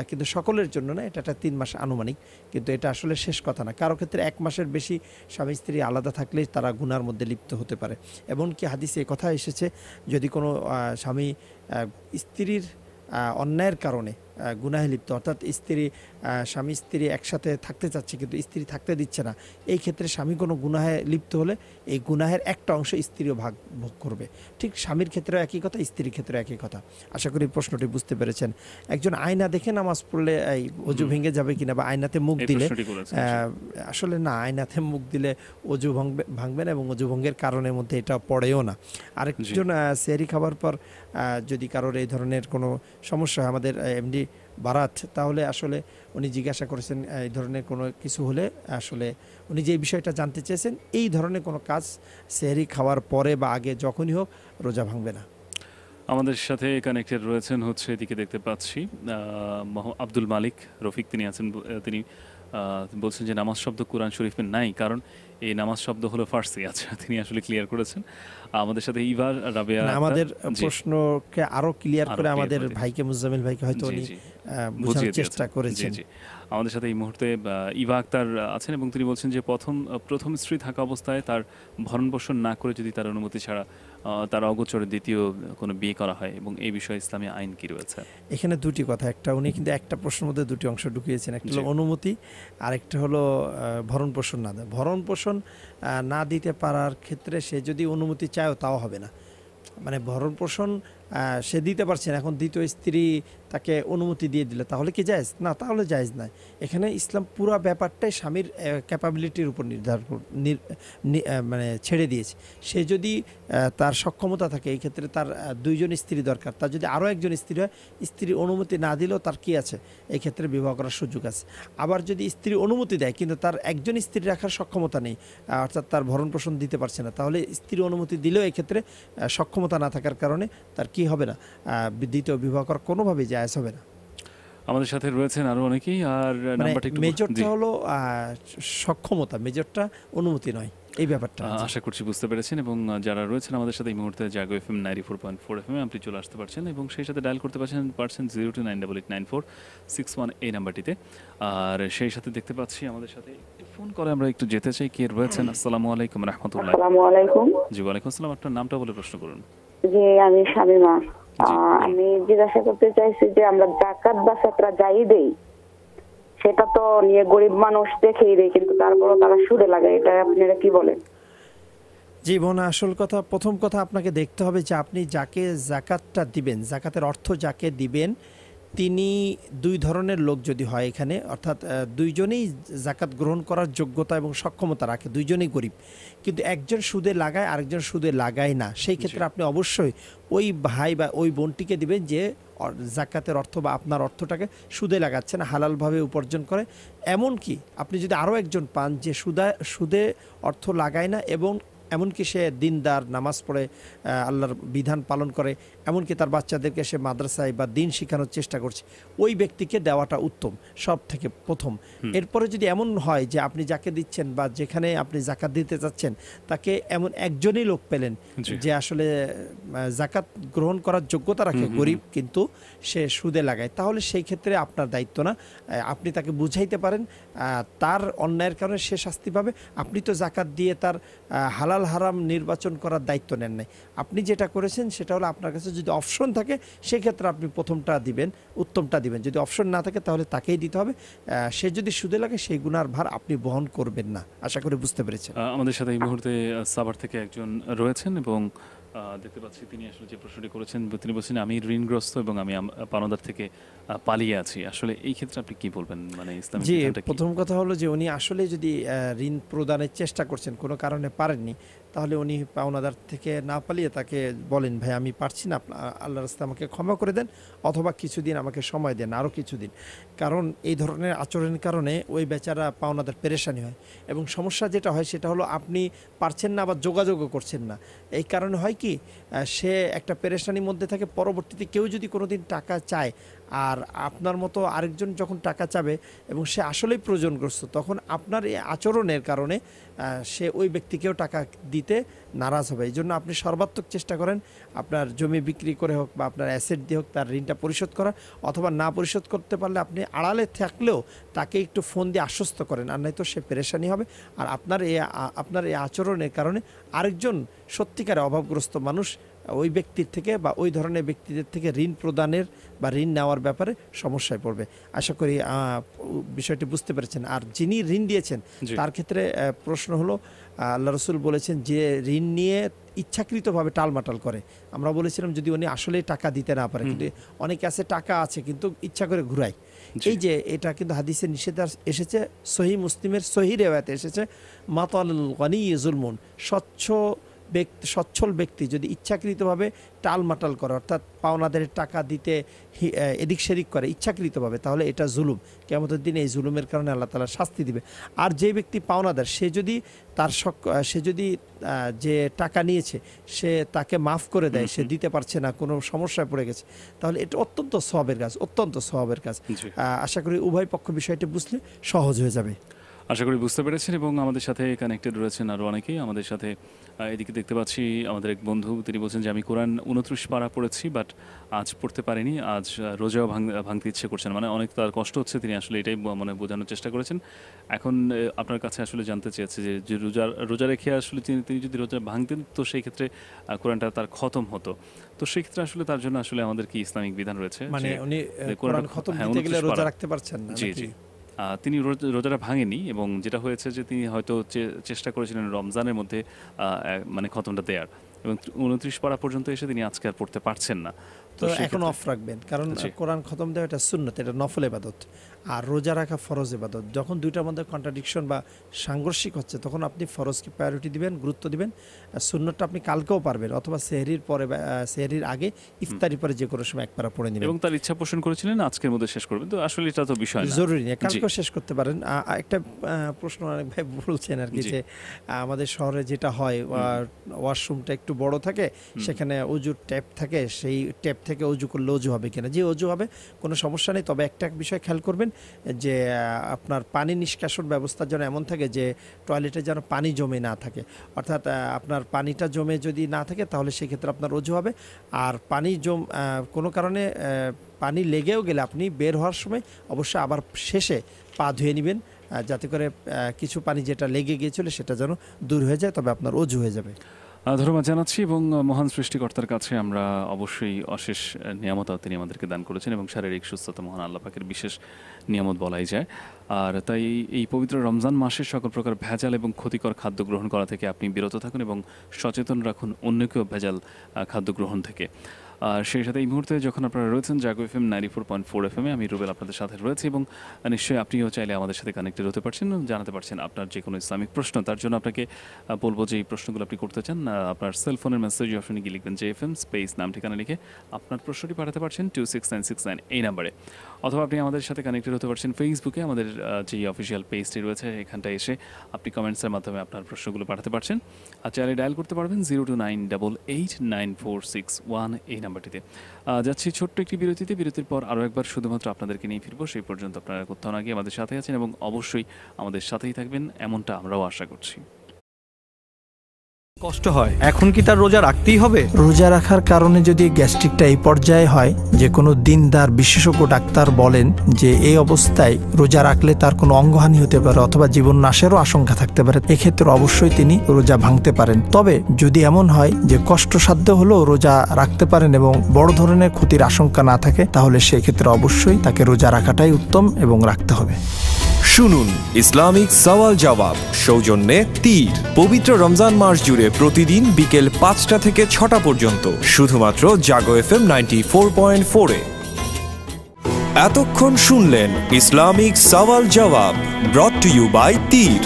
Speaker 2: কিন্তু সকলের জন্য না এটা একটা তিন মাস আনুমানিক কিন্তু এটা আসলে শেষ কথা না কারো ক্ষেত্রে এক মাসের বেশি স্বামী স্ত্রী আলাদা থাকলে তারা গুনার মধ্যে লিপ্ত হতে পারে এমনকি হাদিসে কথা এসেছে যদি কোনো স্বামী স্ত্রীর অন্যায়ের কারণে গুনাহে লিপ্ত অর্থাৎ স্ত্রী স্বামী স্ত্রী একসাথে থাকতে চাচ্ছে কিন্তু স্ত্রী থাকতে দিচ্ছে না এই ক্ষেত্রে স্বামী কোনো গুনাহে লিপ্ত হলে এই গুনাহের একটা অংশ স্ত্রীও ভাগ ভোগ করবে ঠিক স্বামীর ক্ষেত্রেও একই কথা স্ত্রীর ক্ষেত্রেও একই কথা আশা করি প্রশ্নটি বুঝতে পেরেছেন একজন আয়না দেখে নামাজ পড়লে এই অজু ভেঙে যাবে কিনা বা আয়নাতে মুখ দিলে আচ্ছা। আসলে না আয়নাতে মুখ দিলে অজু ভাঙবে ভাঙবে না এবং অজু ভঙ্গের কারণের মধ্যে এটা পড়েও না আরেকজন সেরি খাবার পর যদি কারোর এই ধরনের কোনো সমস্যা হয় আমাদের এমডি বারাত তাহলে আসলে উনি জিজ্ঞাসা করেছেন এই ধরনের কোনো কিছু হলে আসলে উনি যে বিষয়টা জানতে চেয়েছেন এই ধরনের কোনো কাজ সেহরি খাওয়ার পরে বা আগে যখনই হোক রোজা ভাঙবে না
Speaker 1: আমাদের সাথে কানেক্টেড রয়েছেন হচ্ছে এদিকে দেখতে পাচ্ছি আব্দুল মালিক রফিক তিনি আছেন তিনি বলছেন যে নামাজ শব্দ কোরআন শরীফের নাই কারণ এই নামাজ শব্দ হলো ফার্সি আচ্ছা তিনি আসলে ক্লিয়ার করেছেন আমাদের সাথে ইভার রাবেয়া আমাদের
Speaker 2: প্রশ্নকে আরো ক্লিয়ার করে আমাদের ভাইকে মুজামিল ভাইকে হয়তো উনি বোঝানোর চেষ্টা করেছেন
Speaker 1: আমাদের সাথে এই মুহূর্তে ইভা আক্তার আছেন এবং তিনি বলছেন যে প্রথম প্রথম স্ত্রী থাকা অবস্থায় তার ভরণ পোষণ না করে যদি তার অনুমতি ছাড়া তার অগোচরে দ্বিতীয় কোনো বিয়ে করা হয় এবং এই বিষয়ে ইসলামী আইন কি রয়েছে
Speaker 2: এখানে দুটি কথা একটা উনি কিন্তু একটা প্রশ্নের মধ্যে দুটি অংশ ঢুকিয়েছেন একটা হলো অনুমতি আর একটা হলো ভরণ পোষণ না ভরণ পোষণ না দিতে পারার ক্ষেত্রে সে যদি অনুমতি চায়ও তাও হবে না মানে ভরণ পোষণ সে দিতে পারছে না এখন দ্বিতীয় স্ত্রী তাকে অনুমতি দিয়ে দিলে তাহলে কি যায়জ না তাহলে যায়জ নাই এখানে ইসলাম পুরো ব্যাপারটাই স্বামীর ক্যাপাবিলিটির উপর নির্ধার মানে ছেড়ে দিয়েছে সে যদি তার সক্ষমতা থাকে এই ক্ষেত্রে তার দুইজন স্ত্রী দরকার তার যদি আরও একজন স্ত্রী হয় স্ত্রীর অনুমতি না দিলেও তার কি আছে এই ক্ষেত্রে বিবাহ করার সুযোগ আছে আবার যদি স্ত্রী অনুমতি দেয় কিন্তু তার একজন স্ত্রী রাখার সক্ষমতা নেই অর্থাৎ তার ভরণ পোষণ দিতে পারছে না তাহলে স্ত্রী অনুমতি দিলেও এক্ষেত্রে সক্ষমতা না থাকার কারণে তার কি হবে না দ্বিতীয় বিবাহ করা কোনোভাবেই জায়জ হবে না
Speaker 1: আমাদের সাথে রয়েছেন আরো অনেকেই আর মানে নাম্বারটা একটু মেজরটা হলো
Speaker 2: সক্ষমতা মেজরটা অনুমতি নয় এই ব্যাপারটা
Speaker 1: আশা করছি বুঝতে পেরেছেন এবং যারা রয়েছেন আমাদের সাথে এই মুহূর্তে Jago F M ninety four point four F M আপনি চলে আসতে পারছেন এবং সেই সাথে ডায়াল করতে পারছেন পারছেন zero two nine double eight nine four six one এই নাম্বারটিতে আর সেই সাথে দেখতে পাচ্ছি আমাদের সাথে ফোন করে আমরা একটু যেতে চাই কে রয়েছেন আসসালামু আলাইকুম রহমতুল্লাহ জি ওয়ালাইকুম আসসালাম আপনার নামটা বলে প্রশ্ন করুন
Speaker 3: জি আমি শামিমা আমি জিজ্ঞাসা করতে চাইছি যে আমরা জাকাত বা সাতরা যাই দেই সেটা তো নিয়ে গরিব মানুষ দেখেই দেয় কিন্তু তারপরও তারা সুরে লাগে এটা আপনারা কি বলেন
Speaker 2: জীবন আসল কথা প্রথম কথা আপনাকে দেখতে হবে যে আপনি যাকে জাকাতটা দিবেন জাকাতের অর্থ যাকে দিবেন তিনি দুই ধরনের লোক যদি হয় এখানে অর্থাৎ দুইজনেই জাকাত গ্রহণ করার যোগ্যতা এবং সক্ষমতা রাখে দুইজনেই গরিব কিন্তু একজন সুদে লাগায় আরেকজন সুদে লাগায় না সেই ক্ষেত্রে আপনি অবশ্যই ওই ভাই বা ওই বোনটিকে দিবেন যে জাকাতের অর্থ বা আপনার অর্থটাকে সুদে লাগাচ্ছেন হালালভাবে উপার্জন করে এমন কি আপনি যদি আরও একজন পান যে সুদা সুদে অর্থ লাগায় না এবং এমনকি সে দিনদার নামাজ পড়ে আল্লাহর বিধান পালন করে এমনকি তার বাচ্চাদেরকে সে মাদ্রাসায় বা দিন শেখানোর চেষ্টা করছে ওই ব্যক্তিকে দেওয়াটা উত্তম সব থেকে প্রথম এরপরে যদি এমন হয় যে আপনি যাকে দিচ্ছেন বা যেখানে আপনি জাকাত দিতে চাচ্ছেন তাকে এমন একজনই লোক পেলেন যে আসলে জাকাত গ্রহণ করার যোগ্যতা রাখে গরিব কিন্তু সে সুদে লাগায় তাহলে সেই ক্ষেত্রে আপনার দায়িত্ব না আপনি তাকে বুঝাইতে পারেন তার অন্যায়ের কারণে সে শাস্তি পাবে আপনি তো জাকাত দিয়ে তার হালাল হালাল হারাম নির্বাচন করার দায়িত্ব নেন নাই আপনি যেটা করেছেন সেটা হলো আপনার কাছে যদি অপশন থাকে সেক্ষেত্রে আপনি প্রথমটা দিবেন উত্তমটা দিবেন যদি অপশন না থাকে তাহলে তাকেই দিতে হবে সে যদি সুদে লাগে সেই গুণার ভার আপনি বহন করবেন না আশা করি বুঝতে
Speaker 1: পেরেছেন আমাদের সাথে এই মুহূর্তে সাবার থেকে একজন রয়েছেন এবং দেখতে পাচ্ছি তিনি আসলে যে প্রশ্নটি করেছেন তিনি বলছেন আমি ঋণগ্রস্ত এবং আমি পানদার থেকে পালিয়ে আছি আসলে এই ক্ষেত্রে আপনি কি বলবেন মানে ইসলাম জি প্রথম
Speaker 2: কথা হলো যে উনি আসলে যদি ঋণ প্রদানের চেষ্টা করছেন কোনো কারণে পারেননি তাহলে উনি পাওনাদার থেকে না পালিয়ে তাকে বলেন ভাই আমি পারছি না আল্লাহ রাস্তা আমাকে ক্ষমা করে দেন অথবা কিছুদিন আমাকে সময় দেন আরও কিছুদিন কারণ এই ধরনের আচরণের কারণে ওই বেচারা পাওনাদার পেরেশানি হয় এবং সমস্যা যেটা হয় সেটা হলো আপনি পারছেন না আবার যোগাযোগও করছেন না এই কারণে হয় কি সে একটা পেরেশানির মধ্যে থাকে পরবর্তীতে কেউ যদি কোনো দিন টাকা চায় আর আপনার মতো আরেকজন যখন টাকা চাবে এবং সে আসলেই প্রয়োজনগ্রস্ত তখন আপনার এই আচরণের কারণে সে ওই ব্যক্তিকেও টাকা দিতে নারাজ হবে এই জন্য আপনি সর্বাত্মক চেষ্টা করেন আপনার জমি বিক্রি করে হোক বা আপনার অ্যাসেট দিয়ে হোক তার ঋণটা পরিশোধ করা অথবা না পরিশোধ করতে পারলে আপনি আড়ালে থাকলেও তাকে একটু ফোন দিয়ে আশ্বস্ত করেন আর নয়তো সে পেরেশানি হবে আর আপনার এই আপনার এই আচরণের কারণে আরেকজন সত্যিকারে অভাবগ্রস্ত মানুষ ওই ব্যক্তির থেকে বা ওই ধরনের ব্যক্তিদের থেকে ঋণ প্রদানের বা ঋণ নেওয়ার ব্যাপারে সমস্যায় পড়বে আশা করি বিষয়টি বুঝতে পেরেছেন আর যিনি ঋণ দিয়েছেন তার ক্ষেত্রে প্রশ্ন হলো আল্লাহ রসুল বলেছেন যে ঋণ নিয়ে ইচ্ছাকৃতভাবে টালমাটাল করে আমরা বলেছিলাম যদি উনি আসলে টাকা দিতে না পারে কিন্তু অনেক আছে টাকা আছে কিন্তু ইচ্ছা করে ঘুরায় এই যে এটা কিন্তু হাদিসে নিষেধার এসেছে সহি মুসলিমের সহি রেওয়াতে এসেছে মাতাল গনি জুলমুন স্বচ্ছ ব্যক্তি সচ্ছল ব্যক্তি যদি ইচ্ছাকৃতভাবে টালমাটাল করে অর্থাৎ পাওনাদের টাকা দিতে এদিক সেদিক করে ইচ্ছাকৃতভাবে তাহলে এটা জুলুম কেমতের দিনে এই জুলুমের কারণে আল্লাহ তালা শাস্তি দিবে আর যে ব্যক্তি পাওনাদার সে যদি তার সে যদি যে টাকা নিয়েছে সে তাকে মাফ করে দেয় সে দিতে পারছে না কোনো সমস্যায় পড়ে গেছে তাহলে এটা অত্যন্ত সবের কাজ অত্যন্ত সবের কাজ আশা করি উভয় পক্ষ বিষয়টি বুঝলে সহজ হয়ে যাবে
Speaker 1: আশা করি বুঝতে পেরেছেন এবং আমাদের সাথে কানেক্টেড রয়েছেন আরও অনেকেই আমাদের সাথে এদিকে দেখতে পাচ্ছি আমাদের এক বন্ধু তিনি বলছেন যে আমি কোরআন উনত্রিশ পাড়া পড়েছি বাট আজ পড়তে পারিনি আজ রোজাও ভাঙ ভাঙতে ইচ্ছে করছেন মানে অনেক তার কষ্ট হচ্ছে তিনি আসলে এটাই মানে বোঝানোর চেষ্টা করেছেন এখন আপনার কাছে আসলে জানতে চেয়েছে যে রোজা রোজা রেখে আসলে তিনি তিনি যদি রোজা ভাঙতেন তো সেই ক্ষেত্রে কোরআনটা তার খতম হতো তো সেই ক্ষেত্রে আসলে তার জন্য আসলে আমাদের কি ইসলামিক বিধান রয়েছে মানে উনি কোরআন খতম হ্যাঁ রোজা রাখতে পারছেন না জি জি তিনি রোজাটা ভাঙেনি এবং যেটা হয়েছে যে তিনি হয়তো চেষ্টা করেছিলেন রমজানের মধ্যে মানে খতমটা দেওয়ার এবং উনত্রিশ পাড়া পর্যন্ত এসে তিনি আজকে আর পড়তে পারছেন না তো এখন অফ
Speaker 2: রাখবেন কারণ কোরআন খতম দেওয়া এটা শূন্য এটা নফল এবাদত আর রোজা রাখা ফরজ এবাদত যখন দুইটার মধ্যে কন্ট্রাডিকশন বা সাংঘর্ষিক হচ্ছে তখন আপনি ফরজকে প্রায়োরিটি দিবেন গুরুত্ব দিবেন শূন্যটা আপনি কালকেও পারবেন অথবা সেহরির পরে সেহরির আগে ইফতারি পরে যে কোনো সময় একবার পড়ে নেবেন এবং
Speaker 1: তার ইচ্ছা পোষণ করেছিলেন আজকের মধ্যে শেষ করবেন তো আসলে এটা তো বিষয় জরুরি না কালকেও
Speaker 2: শেষ করতে পারেন একটা প্রশ্ন অনেক ভাই বলছেন আর কি যে আমাদের শহরে যেটা হয় ওয়াশরুমটা একটু বড় থাকে সেখানে অজুর ট্যাপ থাকে সেই ট্যাপ থেকে অজু করলে অজু হবে কিনা যে অজু হবে কোনো সমস্যা নেই তবে একটা বিষয় খেয়াল করবেন যে আপনার পানি নিষ্কাশন ব্যবস্থা যেন এমন থাকে যে টয়লেটে যেন পানি জমে না থাকে অর্থাৎ আপনার পানিটা জমে যদি না থাকে তাহলে সেক্ষেত্রে আপনার রোজু হবে আর পানি জম কোনো কারণে পানি লেগেও গেলে আপনি বের হওয়ার সময় অবশ্যই আবার শেষে পা ধুয়ে নেবেন যাতে করে কিছু পানি যেটা লেগে গিয়েছিল সেটা যেন দূর হয়ে যায় তবে আপনার অজু হয়ে যাবে
Speaker 1: ধন্যবাদ জানাচ্ছি এবং মহান সৃষ্টিকর্তার কাছে আমরা অবশ্যই অশেষ নিয়ামতা তিনি আমাদেরকে দান করেছেন এবং শারীরিক সুস্থতা মহান আল্লাপাকের বিশেষ নিয়ামত বলাই যায় আর তাই এই পবিত্র রমজান মাসে সকল প্রকার ভেজাল এবং ক্ষতিকর খাদ্য গ্রহণ করা থেকে আপনি বিরত থাকুন এবং সচেতন রাখুন অন্যকেও ভেজাল খাদ্য গ্রহণ থেকে আর সেই সাথে এই মুহূর্তে যখন আপনারা রয়েছেন Jago F M ninety four point four F এমে আমি রুবেল আপনাদের সাথে রয়েছি এবং নিশ্চয়ই আপনিও চাইলে আমাদের সাথে কানেক্টেড হতে পারছেন জানাতে পারছেন আপনার যে কোনো ইসলামিক প্রশ্ন তার জন্য আপনাকে বলবো যে এই প্রশ্নগুলো আপনি করতে চান আপনার সেলফোনের মেসেজ অপশনে গিয়ে লিখবেন জে এফ এম স্পেস নাম ঠিকানা লিখে আপনার প্রশ্নটি পাঠাতে পারছেন two six nine six nine এই নাম্বারে অথবা আপনি আমাদের সাথে কানেক্টেড হতে পারছেন ফেসবুকে আমাদের যে অফিসিয়াল পেজটি রয়েছে এখানটায় এসে আপনি কমেন্টসের মাধ্যমে আপনার প্রশ্নগুলো পাঠাতে পারছেন আর চাইলে ডায়াল করতে পারবেন zero two nine double eight nine four six one এই নাম্বারটিতে যাচ্ছি ছোট্ট একটি বিরতিতে বিরতির পর আরও একবার শুধুমাত্র আপনাদেরকে নিয়ে ফিরবো সেই পর্যন্ত আপনারা কোথাও না গিয়ে আমাদের সাথে আছেন এবং অবশ্যই আমাদের সাথেই থাকবেন এমনটা আমরাও আশা করছি
Speaker 5: কষ্ট হয় এখন কি তার রোজা রাখতেই হবে
Speaker 2: রোজা রাখার কারণে যদি গ্যাস্ট্রিকটা এই পর্যায়ে হয় যে কোনো দিনদার বিশেষজ্ঞ ডাক্তার বলেন যে এই অবস্থায় রোজা রাখলে তার কোনো অঙ্গহানি হতে পারে অথবা জীবন নাশেরও আশঙ্কা থাকতে পারে এক্ষেত্রে অবশ্যই তিনি রোজা ভাঙতে পারেন তবে যদি এমন হয় যে কষ্টসাধ্য হলেও রোজা রাখতে পারেন এবং বড় ধরনের ক্ষতির আশঙ্কা না থাকে তাহলে সেক্ষেত্রে অবশ্যই তাকে রোজা রাখাটাই উত্তম এবং রাখতে হবে
Speaker 4: শুনুন ইসলামিক সওয়াল জবাব সৌজন্যে তীর পবিত্র রমজান মাস জুড়ে প্রতিদিন বিকেল পাঁচটা থেকে ছটা পর্যন্ত শুধুমাত্র Jago F M ninety four point ফোরে এতক্ষণ শুনলেন ইসলামিক সওয়াল জবাব ব্রট টু ইউ বাই তীর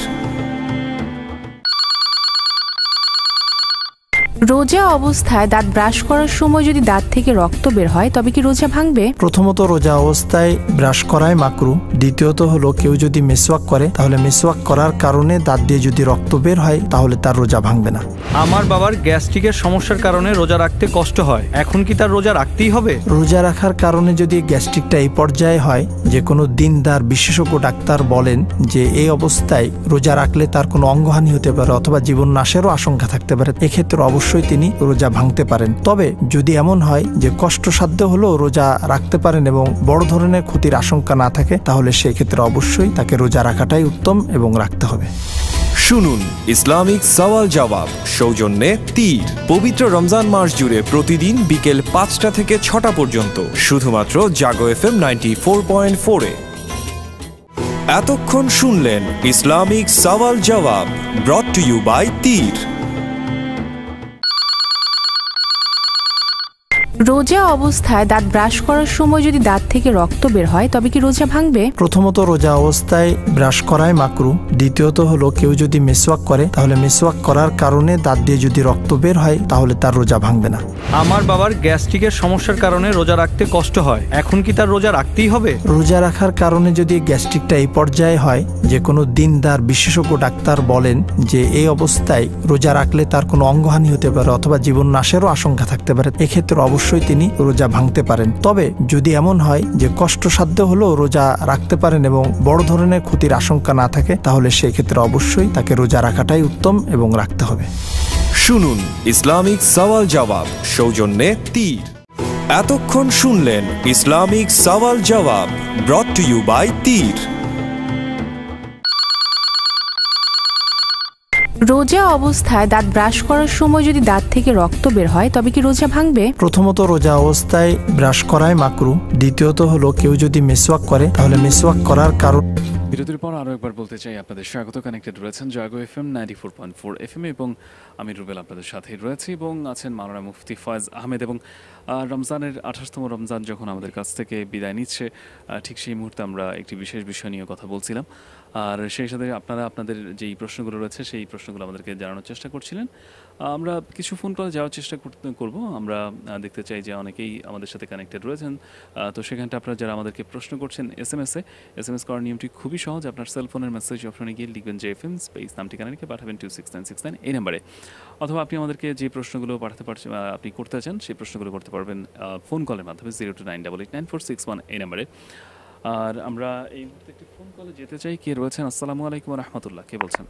Speaker 3: রোজা অবস্থায় দাঁত ব্রাশ করার সময় যদি দাঁত থেকে রক্ত বের হয় তবে কি রোজা ভাঙবে প্রথমত রোজা অবস্থায়
Speaker 2: ব্রাশ করাই মাকরু দ্বিতীয়ত হলো কেউ যদি মেসওয়াক করে তাহলে মেসওয়াক করার কারণে দাঁত দিয়ে যদি রক্ত বের হয় তাহলে তার রোজা ভাঙবে
Speaker 5: না আমার বাবার গ্যাস্ট্রিকের সমস্যার কারণে রোজা রাখতে কষ্ট হয় এখন কি তার রোজা রাখতেই হবে
Speaker 2: রোজা রাখার কারণে যদি গ্যাস্ট্রিকটা এই পর্যায়ে হয় যে কোনো দিনদার বিশেষজ্ঞ ডাক্তার বলেন যে এই অবস্থায় রোজা রাখলে তার কোনো অঙ্গহানি হতে পারে অথবা জীবন নাশেরও আশঙ্কা থাকতে পারে এক্ষেত্রে অবশ্যই অবশ্যই তিনি রোজা ভাঙতে পারেন তবে যদি এমন হয় যে কষ্টসাধ্য হলেও রোজা রাখতে পারেন এবং বড় ধরনের ক্ষতির আশঙ্কা না থাকে তাহলে সেক্ষেত্রে অবশ্যই তাকে রোজা রাখাটাই উত্তম এবং রাখতে হবে
Speaker 4: শুনুন ইসলামিক সওয়াল জবাব সৌজন্যে তীর পবিত্র রমজান মাস জুড়ে প্রতিদিন বিকেল পাঁচটা থেকে ছটা পর্যন্ত শুধুমাত্র Jago F M ninety four point ফোরে এতক্ষণ শুনলেন ইসলামিক সওয়াল জবাব ব্রট টু ইউ বাই তীর
Speaker 3: রোজা অবস্থায় দাঁত ব্রাশ করার সময় যদি দাঁত থেকে রক্ত বের হয় তবে কি রোজা ভাঙবে প্রথমত রোজা অবস্থায়
Speaker 2: ব্রাশ করায় মাকরু দ্বিতীয়ত হলো কেউ যদি মেসওয়াক করে তাহলে মেসওয়াক করার কারণে দাঁত দিয়ে যদি রক্ত বের হয় তাহলে তার রোজা ভাঙবে না
Speaker 5: আমার বাবার গ্যাস্ট্রিকের সমস্যার কারণে রোজা রাখতে কষ্ট হয় এখন কি তার রোজা রাখতেই হবে
Speaker 2: রোজা রাখার কারণে যদি গ্যাস্ট্রিকটা এই পর্যায়ে হয় যে কোনো দিনদার বিশেষজ্ঞ ডাক্তার বলেন যে এই অবস্থায় রোজা রাখলে তার কোনো অঙ্গহানি হতে পারে অথবা জীবন নাশেরও আশঙ্কা থাকতে পারে এক্ষেত্রে অবশ্যই অবশ্যই তিনি রোজা ভাঙতে পারেন তবে যদি এমন হয় যে কষ্টসাধ্য হলেও রোজা রাখতে পারেন এবং বড় ধরনের ক্ষতির আশঙ্কা না থাকে তাহলে সেক্ষেত্রে অবশ্যই তাকে রোজা রাখাটাই উত্তম এবং রাখতে হবে
Speaker 4: শুনুন ইসলামিক সওয়াল জবাব সৌজন্যে তীর এতক্ষণ শুনলেন ইসলামিক সওয়াল জবাব ব্রট টু ইউ বাই তীর
Speaker 3: রোজা অবস্থায় দাঁত ব্রাশ করার সময় যদি দাঁত থেকে রক্ত বের হয় তবে কি রোজা ভাঙবে প্রথমত রোজা অবস্থায়
Speaker 2: ব্রাশ করাই মাকরু দ্বিতীয়ত হলো কেউ যদি মেসওয়াক করে তাহলে মেসওয়াক করার কারণ
Speaker 1: বিরতির পর আরও একবার বলতে চাই আপনাদের স্বাগত কানেক্টেড রয়েছেন Jago F M ninety four point four F M এবং আমি রুবেল আপনাদের সাথেই রয়েছি এবং আছেন মাওলানা মুফতি ফয়েজ আহমেদ এবং রমজানের আঠাশতম রমজান যখন আমাদের কাছ থেকে বিদায় নিচ্ছে ঠিক সেই মুহূর্তে আমরা একটি বিশেষ বিষয় নিয়ে কথা বলছিলাম আর সেই সাথে আপনারা আপনাদের যেই প্রশ্নগুলো রয়েছে সেই প্রশ্নগুলো আমাদেরকে জানানোর চেষ্টা করছিলেন আমরা কিছু ফোন কলে যাওয়ার চেষ্টা করব আমরা দেখতে চাই যে অনেকেই আমাদের সাথে কানেক্টেড রয়েছেন তো সেখানটা আপনারা যারা আমাদেরকে প্রশ্ন করছেন এস এম এস এ এস এম এস করার নিয়মটি খুবই সহজ আপনার সেলফোনের মেসেজ অপশনে গিয়ে লিখবেন যে এফ এম স্পেস নামটি ঠিকানা পাঠাবেন two six nine six nine এই নাম্বারে অথবা আপনি আমাদেরকে যে প্রশ্নগুলো পাঠাতে পারছেন আপনি করতে চান সেই প্রশ্নগুলো করতে পারবেন ফোন কলের মাধ্যমে zero two nine double eight nine four six one এই নাম্বারে আর আমরা এই মুহূর্তে একটি ফোন কলে যেতে চাই কে রয়েছেন আসসালামু আলাইকুম রহমতুল্লাহ কে বলছেন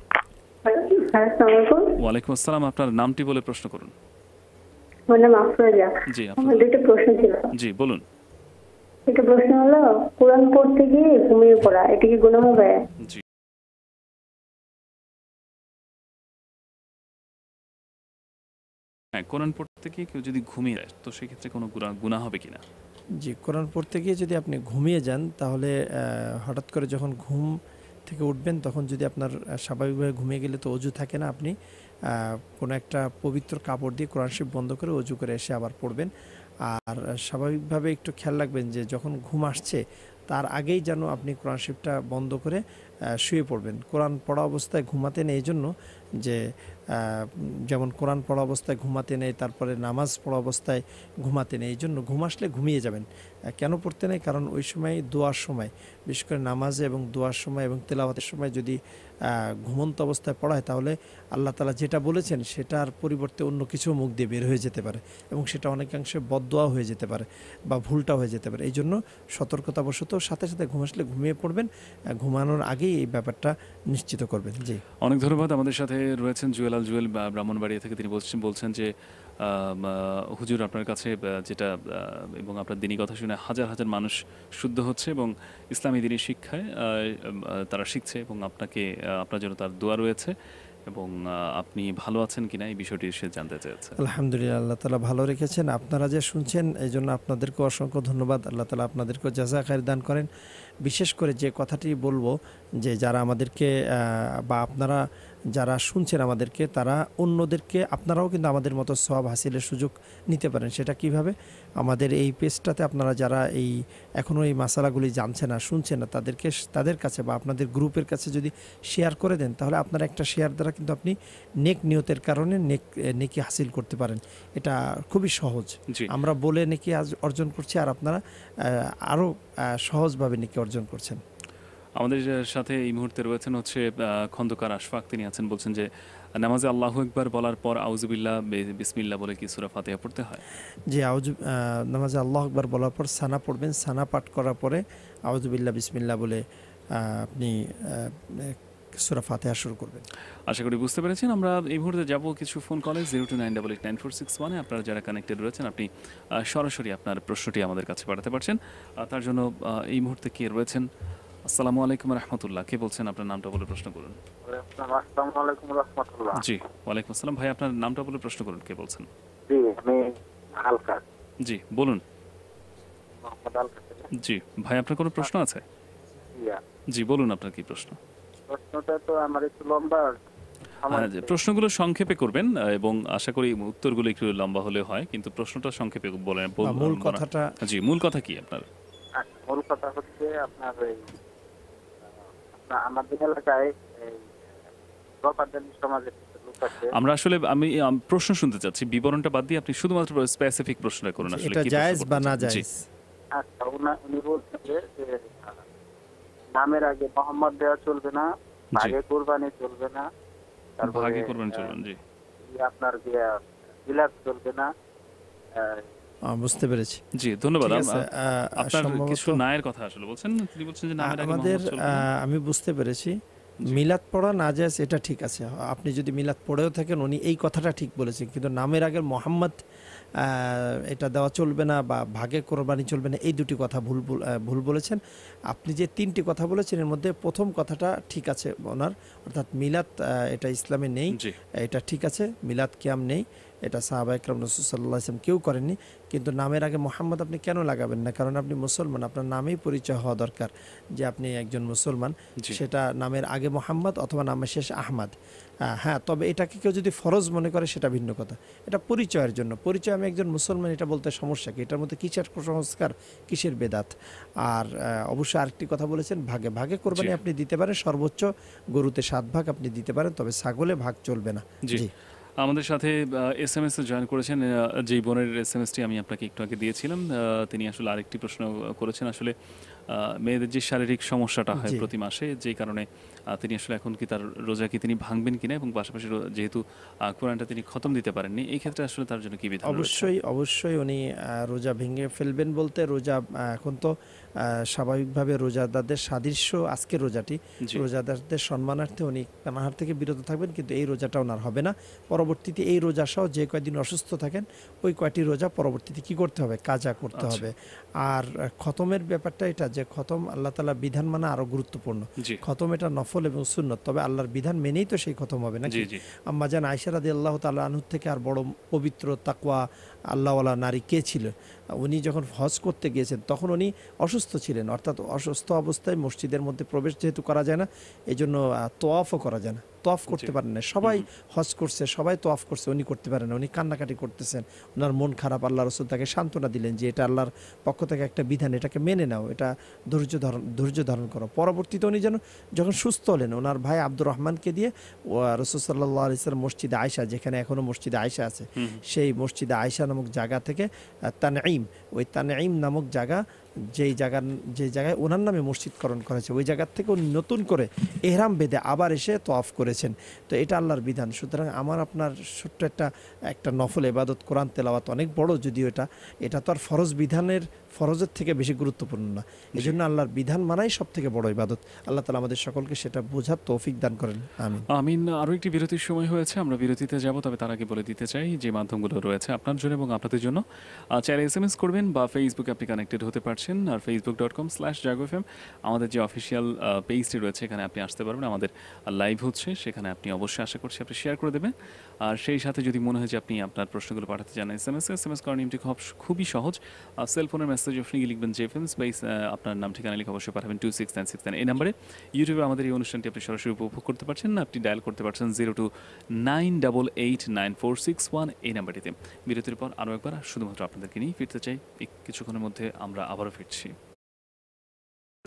Speaker 1: ওয়ালাইকুম আসসালাম আপনার নামটি বলে প্রশ্ন করুন জি
Speaker 3: প্রশ্ন ছিল
Speaker 4: জি বলুন প্রশ্ন হলো কোরআন পড়তে গিয়ে ঘুমিয়ে পড়া এটা কি হবে হ্যাঁ কোরআন পড়তে গিয়ে কেউ যদি ঘুমিয়ে যায় তো সেক্ষেত্রে কোনো গুণা হবে কিনা
Speaker 2: জি কোরআন পড়তে গিয়ে যদি আপনি ঘুমিয়ে যান তাহলে হঠাৎ করে যখন ঘুম থেকে উঠবেন তখন যদি আপনার স্বাভাবিকভাবে ঘুমিয়ে গেলে তো অজু থাকে না আপনি কোনো একটা পবিত্র কাপড় দিয়ে কোরআন শিব বন্ধ করে অজু করে এসে আবার পড়বেন আর স্বাভাবিকভাবে একটু খেয়াল রাখবেন যে যখন ঘুম আসছে তার আগেই যেন আপনি কোরআন শিবটা বন্ধ করে শুয়ে পড়বেন কোরআন পড়া অবস্থায় ঘুমাতেন এই জন্য যে যেমন কোরআন পড়া অবস্থায় ঘুমাতে নেই তারপরে নামাজ পড়া অবস্থায় ঘুমাতে নেই এই জন্য ঘুম আসলে ঘুমিয়ে যাবেন কেন পড়তে নেই কারণ ওই সময় দোয়ার সময় বিশেষ করে নামাজে এবং দোয়ার সময় এবং তেলাভাতের সময় যদি ঘুমন্ত অবস্থায় পড়া হয় তাহলে আল্লাহ তালা যেটা বলেছেন সেটার পরিবর্তে অন্য কিছু মুখ দিয়ে বের হয়ে যেতে পারে এবং সেটা অনেকাংশে বদোয়া হয়ে যেতে পারে বা ভুলটা হয়ে যেতে পারে এই জন্য সতর্কতাবশত সাথে সাথে ঘুম আসলে ঘুমিয়ে পড়বেন ঘুমানোর আগেই এই ব্যাপারটা নিশ্চিত করবেন জি
Speaker 1: অনেক ধন্যবাদ আমাদের সাথে রয়েছেন জুয়েল আল জুয়েল ব্রাহ্মণবাড়িয়া থেকে তিনি বলছেন বলছেন যে হুজুর আপনার কাছে যেটা এবং আপনার দিনী কথা শুনে হাজার হাজার মানুষ শুদ্ধ হচ্ছে এবং ইসলামী দিনী শিক্ষায় তারা শিখছে এবং আপনাকে আপনার জন্য তার দোয়া রয়েছে এবং আপনি ভালো আছেন কিনা এই বিষয়টি সে জানতে চেয়েছে
Speaker 2: আলহামদুলিল্লাহ আল্লাহ তালা ভালো রেখেছেন আপনারা যে শুনছেন এই জন্য আপনাদেরকে অসংখ্য ধন্যবাদ আল্লাহ তালা আপনাদেরকে জাজা খায়ের দান করেন বিশেষ করে যে কথাটি বলবো যে যারা আমাদেরকে বা আপনারা যারা শুনছেন আমাদেরকে তারা অন্যদেরকে আপনারাও কিন্তু আমাদের মতো সব হাসিলের সুযোগ নিতে পারেন সেটা কিভাবে আমাদের এই পেজটাতে আপনারা যারা এই এখনও এই মশালাগুলি জানছে না শুনছে না তাদেরকে তাদের কাছে বা আপনাদের গ্রুপের কাছে যদি শেয়ার করে দেন তাহলে আপনারা একটা শেয়ার দ্বারা কিন্তু আপনি নেক নিয়তের কারণে নেক নেকি হাসিল করতে পারেন এটা খুবই সহজ আমরা বলে নেকি অর্জন করছি আর আপনারা আরও সহজভাবে নেকি অর্জন করছেন
Speaker 1: আমাদের সাথে এই মুহূর্তে রয়েছেন হচ্ছে খন্দকার আশফাক তিনি আছেন বলছেন যে নামাজে আল্লাহ একবার বলার পর আউজবিল্লা বিসমিল্লা বলে কি সুরা ফাতেহা পড়তে হয়
Speaker 2: জি আউজ নামাজে আল্লাহ একবার বলার পর সানা পড়বেন সানা পাঠ করার পরে আউজবিল্লা বিসমিল্লা বলে আপনি সুরা ফাতেহা শুরু করবেন
Speaker 1: আশা করি বুঝতে পেরেছেন আমরা এই মুহূর্তে যাব কিছু ফোন কলে zero two nine double eight nine four six ওয়ানে আপনারা যারা কানেক্টেড রয়েছেন আপনি সরাসরি আপনার প্রশ্নটি আমাদের কাছে পাঠাতে পারছেন তার জন্য এই মুহূর্তে কে রয়েছেন আসসালামু আলাইকুম রহমতুল্লাহ কে বলছেন আপনার নামটা বলে প্রশ্ন করুন জি ওয়ালাইকুম আসসালাম ভাই আপনার নামটা বলে প্রশ্ন করুন কে বলছেন জি বলুন জি ভাই আপনার কোনো প্রশ্ন আছে জি বলুন আপনার কি প্রশ্ন হ্যাঁ, প্রশ্নগুলো সংক্ষেপে করবেন এবং আশা করি উত্তরগুলো একটু লম্বা হলে হয় কিন্তু প্রশ্নটা সংক্ষেপে বলেন মূল কথাটা জি মূল কথা কি আপনার
Speaker 3: আচ্ছা, মূল কথা হচ্ছে আপনার আমাদের এলাকায় সমাজের আমরা
Speaker 1: আসলে আমি প্রশ্ন শুনতে চাচ্ছি বিবরণটা বাদ দিয়ে আপনি শুধুমাত্র স্পেসিফিক প্রশ্নটা করুন আসলে এটা জায়েজ বা না জায়েজ
Speaker 3: আচ্ছা উনি বলছেন যে নামের আগে মোহাম্মদ দেওয়া চলবে না আগে কুরবানি চলবে না তারপর আগে কুরবানি চলবে জি আপনার বিলাস চলবে না
Speaker 2: বুঝতে পেরেছি জি ধন্যবাদ আপনার কিছু
Speaker 1: নায়ের কথা আসলে বলছেন তিনি বলছেন যে আমাদের
Speaker 2: আমি বুঝতে পেরেছি মিলাদ পড়া না যায় এটা ঠিক আছে আপনি যদি মিলাদ পড়েও থাকেন উনি এই কথাটা ঠিক বলেছেন কিন্তু নামের আগে মোহাম্মদ এটা দেওয়া চলবে না বা ভাগে কোরবানি চলবে না এই দুটি কথা ভুল ভুল বলেছেন আপনি যে তিনটি কথা বলেছেন এর মধ্যে প্রথম কথাটা ঠিক আছে ওনার অর্থাৎ মিলাদ এটা ইসলামে নেই এটা ঠিক আছে মিলাদ কিয়াম নেই এটা সাহাবা একরাম রসুল্লাহ ইসলাম কেউ করেননি কিন্তু নামের আগে মোহাম্মদ আপনি কেন লাগাবেন না কারণ আপনি মুসলমান আপনার নামেই পরিচয় হওয়া দরকার যে আপনি একজন মুসলমান সেটা নামের আগে মোহাম্মদ অথবা নামের শেষ আহমাদ হ্যাঁ তবে এটাকে কেউ যদি ফরজ মনে করে সেটা ভিন্ন কথা এটা পরিচয়ের জন্য পরিচয় আমি একজন মুসলমান এটা বলতে সমস্যা কি এটার মধ্যে কিসের কুসংস্কার কিসের বেদাত আর অবশ্যই আরেকটি কথা বলেছেন ভাগে ভাগে কোরবানি আপনি দিতে পারেন সর্বোচ্চ গরুতে সাত ভাগ আপনি দিতে পারেন তবে ছাগলে ভাগ চলবে না
Speaker 1: জি আমাদের সাথে এস এম এস জয়েন করেছেন যেই বোনের এস এম টি আমি আপনাকে একটু আগে দিয়েছিলাম তিনি আসলে আরেকটি প্রশ্ন করেছেন আসলে মেয়েদের যে শারীরিক সমস্যাটা হয় প্রতি মাসে যে কারণে তিনি আসলে এখন কি তার রোজা কি তিনি ভাঙবেন কিনা এবং পাশাপাশি যেহেতু কোরআনটা তিনি খতম দিতে পারেননি এই ক্ষেত্রে আসলে তার জন্য কি অবশ্যই
Speaker 2: অবশ্যই উনি রোজা ভেঙে ফেলবেন বলতে রোজা এখন তো স্বাভাবিকভাবে রোজাদারদের সাদৃশ্য আজকে রোজাটি রোজাদারদের সম্মানার্থে উনি পানাহার থেকে বিরত থাকবেন কিন্তু এই রোজাটা ওনার হবে না পরবর্তীতে এই রোজা সহ যে কয়দিন অসুস্থ থাকেন ওই কয়টি রোজা পরবর্তীতে কি করতে হবে কাজা করতে আচ্ছা। হবে আর খতমের ব্যাপারটা এটা যে খতম আল্লাহ তালা বিধান মানা আরো গুরুত্বপূর্ণ খতম এটা নফল এবং সুন্নত তবে আল্লাহর বিধান মেনেই তো সেই খতম হবে না আম্মা জান আইসারাদি আল্লাহ তাল্লাহ আনহুর থেকে আর বড় পবিত্র তাকুয়া আল্লাহওয়ালা নারী কে ছিল উনি যখন হজ করতে গিয়েছেন তখন উনি অসুস্থ ছিলেন অর্থাৎ অসুস্থ অবস্থায় মসজিদের মধ্যে প্রবেশ যেহেতু করা যায় না এজন্য তোয়াফও করা যায় না তফ করতে পারেন না সবাই হজ করছে সবাই তফ করছে উনি করতে পারেন না উনি কান্নাকাটি করতেছেন ওনার মন খারাপ আল্লাহ রসুল তাকে সান্ত্বনা দিলেন যে এটা আল্লাহর পক্ষ থেকে একটা বিধান এটাকে মেনে নাও এটা ধৈর্য ধারণ ধৈর্য ধারণ করো পরবর্তীতে উনি যেন যখন সুস্থ হলেন ওনার ভাই আব্দুর রহমানকে দিয়ে রসুল সাল্লাহ আলিসের মসজিদে আয়সা যেখানে এখনও মসজিদে আয়সা আছে সেই মসজিদে আয়সা নামক জায়গা থেকে তানাইম ওই তানাইম নামক জায়গা যেই জায়গার যে জায়গায় ওনার নামে মসজিদকরণ করেছে ওই জায়গার থেকে উনি নতুন করে এহরাম বেঁধে আবার এসে তফ করেছেন তো এটা আল্লাহর বিধান সুতরাং আমার আপনার ছোট্ট একটা একটা নফল এবাদত কোরআন তেলাওয়াত অনেক বড় যদিও এটা এটা তো আর ফরজ বিধানের ফরজের থেকে বেশি গুরুত্বপূর্ণ না এই জন্য আল্লাহর বিধান মানাই সব থেকে বড় ইবাদত আল্লাহ তালা আমাদের সকলকে সেটা বোঝার তৌফিক দান করেন আমিন
Speaker 1: আমিন আরও একটি বিরতির সময় হয়েছে আমরা বিরতিতে যাব তবে তার আগে বলে দিতে চাই যে মাধ্যমগুলো রয়েছে আপনার জন্য এবং আপনাদের জন্য চ্যানেল এস এম এস করবেন বা ফেসবুকে আপনি কানেক্টেড হতে পারছেন পাচ্ছেন আর Facebook dot com slash Jago F M আমাদের যে অফিসিয়াল পেজটি রয়েছে এখানে আপনি আসতে পারবেন আমাদের লাইভ হচ্ছে সেখানে আপনি অবশ্যই আশা করছি আপনি শেয়ার করে দেবেন আর সেই সাথে যদি মনে হয় যে আপনি আপনার প্রশ্নগুলো পাঠাতে চান S M S S M S কারণ এমটি খুবই সহজ সেলফোনের মেসেজ অপশনে গিয়ে লিখবেন জে এফ এম স্পেস আপনার নাম ঠিকানা লিখে অবশ্যই পাঠাবেন two six nine six nine এই নাম্বারে ইউটিউবে আমাদের এই অনুষ্ঠানটি আপনি সরাসরি উপভোগ করতে পারছেন আপনি ডায়াল করতে পারছেন zero two nine double eight nine four six one এই নাম্বারটিতে বিরতির পর আরও একবার শুধুমাত্র আপনাদেরকে নিয়ে ফিরতে চাই কিছুক্ষণের মধ্যে
Speaker 5: আমরা আবার notification.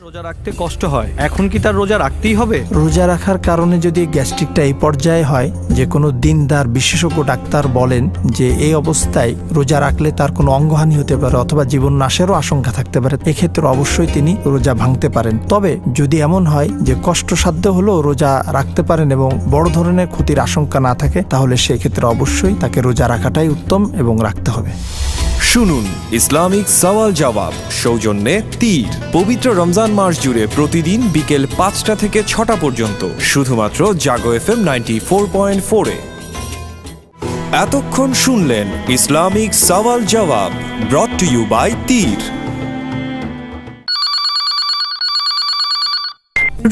Speaker 5: রোজা রাখতে কষ্ট হয় এখন কি তার রোজা রাখতেই হবে
Speaker 2: রোজা রাখার কারণে যদি গ্যাস্ট্রিকটা এই পর্যায়ে হয় যে কোনো দিনদার বিশেষজ্ঞ ডাক্তার বলেন যে এই অবস্থায় রোজা রাখলে তার কোনো অঙ্গহানি হতে পারে অথবা জীবন নাশেরও আশঙ্কা থাকতে পারে এক্ষেত্রে অবশ্যই তিনি রোজা ভাঙতে পারেন তবে যদি এমন হয় যে কষ্টসাধ্য হলেও রোজা রাখতে পারেন এবং বড় ধরনের ক্ষতির আশঙ্কা না থাকে তাহলে সেই ক্ষেত্রে অবশ্যই তাকে রোজা রাখাটাই উত্তম এবং রাখতে হবে
Speaker 4: শুনুন ইসলামিক সওয়াল জবাব সৌজন্যে তীর পবিত্র রমজান রমজান মাস জুড়ে প্রতিদিন বিকেল পাঁচটা থেকে ছটা পর্যন্ত শুধুমাত্র Jago F M ninety four point ফোরে এতক্ষণ শুনলেন ইসলামিক সওয়াল জবাব ব্রট টু ইউ বাই তীর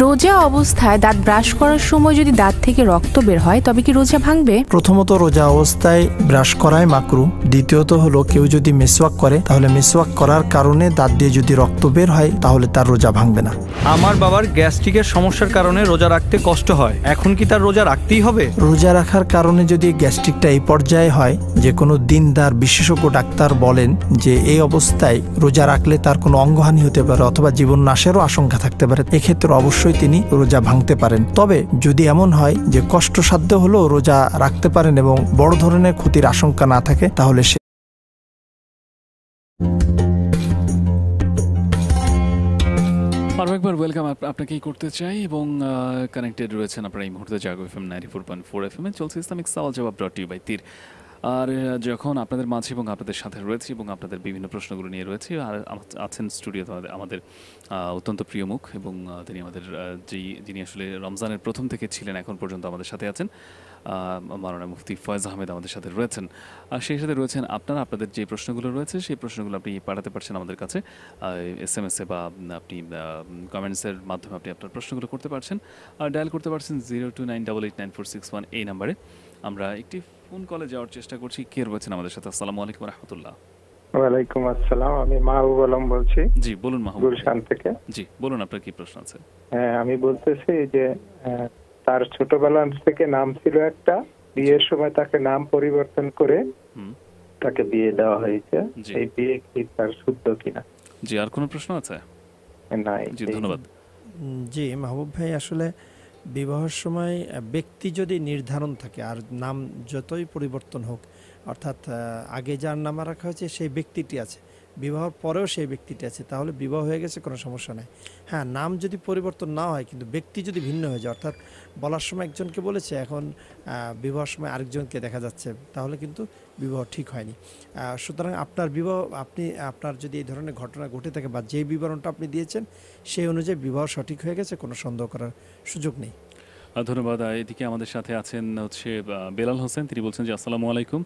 Speaker 3: রোজা অবস্থায় দাঁত ব্রাশ করার সময় যদি দাঁত থেকে রক্ত বের হয় তবে কি রোজা ভাঙবে প্রথমত রোজা অবস্থায়
Speaker 2: ব্রাশ করাই মাকরু দ্বিতীয়ত হলো কেউ যদি মেসওয়াক করে তাহলে মেসওয়াক করার কারণে দাঁত দিয়ে যদি রক্ত বের হয় তাহলে তার রোজা ভাঙবে না
Speaker 5: আমার বাবার গ্যাস্ট্রিকের সমস্যার কারণে রোজা রাখতে কষ্ট হয় এখন কি তার রোজা রাখতেই হবে
Speaker 2: রোজা রাখার কারণে যদি গ্যাস্ট্রিকটা এই পর্যায়ে হয় যে কোনো দিনদার বিশেষজ্ঞ ডাক্তার বলেন যে এই অবস্থায় রোজা রাখলে তার কোনো অঙ্গহানি হতে পারে অথবা জীবন নাশেরও আশঙ্কা থাকতে পারে এক্ষেত্রে অবশ্যই অবশ্যই তিনি রোজা ভাঙতে পারেন তবে যদি এমন হয় যে কষ্টসাধ্য হলেও রোজা রাখতে পারেন এবং বড় ধরনের ক্ষতির আশঙ্কা না থাকে তাহলে সে
Speaker 1: আরও ওয়েলকাম আপনাকেই করতে চাই এবং কানেক্টেড রয়েছেন আপনারা এই মুহূর্তে Jago F M ninety four point four F M এ চলছে ইসলামিক সাল জবাব ডট ইউ বাই তীর আর যখন আপনাদের মাঝে এবং আপনাদের সাথে রয়েছি এবং আপনাদের বিভিন্ন প্রশ্নগুলো নিয়ে রয়েছি আর আছেন স্টুডিওতে আমাদের অত্যন্ত প্রিয় মুখ এবং তিনি আমাদের যেই যিনি আসলে রমজানের প্রথম থেকে ছিলেন এখন পর্যন্ত আমাদের সাথে আছেন মারানা মুফতি ফয়েজ আহমেদ আমাদের সাথে রয়েছেন আর সেই সাথে রয়েছেন আপনারা আপনাদের যে প্রশ্নগুলো রয়েছে সেই প্রশ্নগুলো আপনি পাঠাতে পারছেন আমাদের কাছে এস এম এসে বা আপনি কমেন্টসের মাধ্যমে আপনি আপনার প্রশ্নগুলো করতে পারছেন আর ডায়াল করতে পারছেন zero two nine double eight nine four six one এই নাম্বারে আমরা একটি কোন কলে যাওয়ার চেষ্টা করছি কে বলছেন আমাদের সাথে আসসালামু আলাইকুম রাহমাতুল্লাহ
Speaker 2: ওয়ালাইকুম আসসালাম আমি মাহবুব
Speaker 1: আলম বলছি জি বলুন মাহবুব গুলশান থেকে জি বলুন আপনার কি প্রশ্ন আছে
Speaker 4: হ্যাঁ আমি বলতেছি যে তার ছোটবেলা থেকে নাম ছিল একটা বিয়ের সময় তাকে নাম পরিবর্তন করে তাকে বিয়ে দেওয়া হয়েছে এই বিয়ে কি তার শুদ্ধ কিনা
Speaker 1: জি আর কোনো প্রশ্ন আছে
Speaker 4: নাই জি ধন্যবাদ
Speaker 1: জি মাহবুব ভাই আসলে
Speaker 2: বিবাহের সময় ব্যক্তি যদি নির্ধারণ থাকে আর নাম যতই পরিবর্তন হোক অর্থাৎ আগে যার নাম রাখা হয়েছে সেই ব্যক্তিটি আছে বিবাহর পরেও সেই ব্যক্তিটি আছে তাহলে বিবাহ হয়ে গেছে কোনো সমস্যা নাই হ্যাঁ নাম যদি পরিবর্তন না হয় কিন্তু ব্যক্তি যদি ভিন্ন হয়ে যায় অর্থাৎ বলার সময় একজনকে বলেছে এখন বিবাহর সময় আরেকজনকে দেখা যাচ্ছে তাহলে কিন্তু বিবাহ ঠিক হয়নি সুতরাং আপনার বিবাহ আপনি আপনার যদি এই ধরনের ঘটনা ঘটে থাকে বা যেই বিবরণটা আপনি দিয়েছেন সেই অনুযায়ী বিবাহ সঠিক হয়ে গেছে কোনো সন্দেহ করার সুযোগ নেই
Speaker 1: ধন্যবাদ এদিকে আমাদের সাথে আছেন হচ্ছে বেলাল হোসেন তিনি বলছেন যে আসসালামু আলাইকুম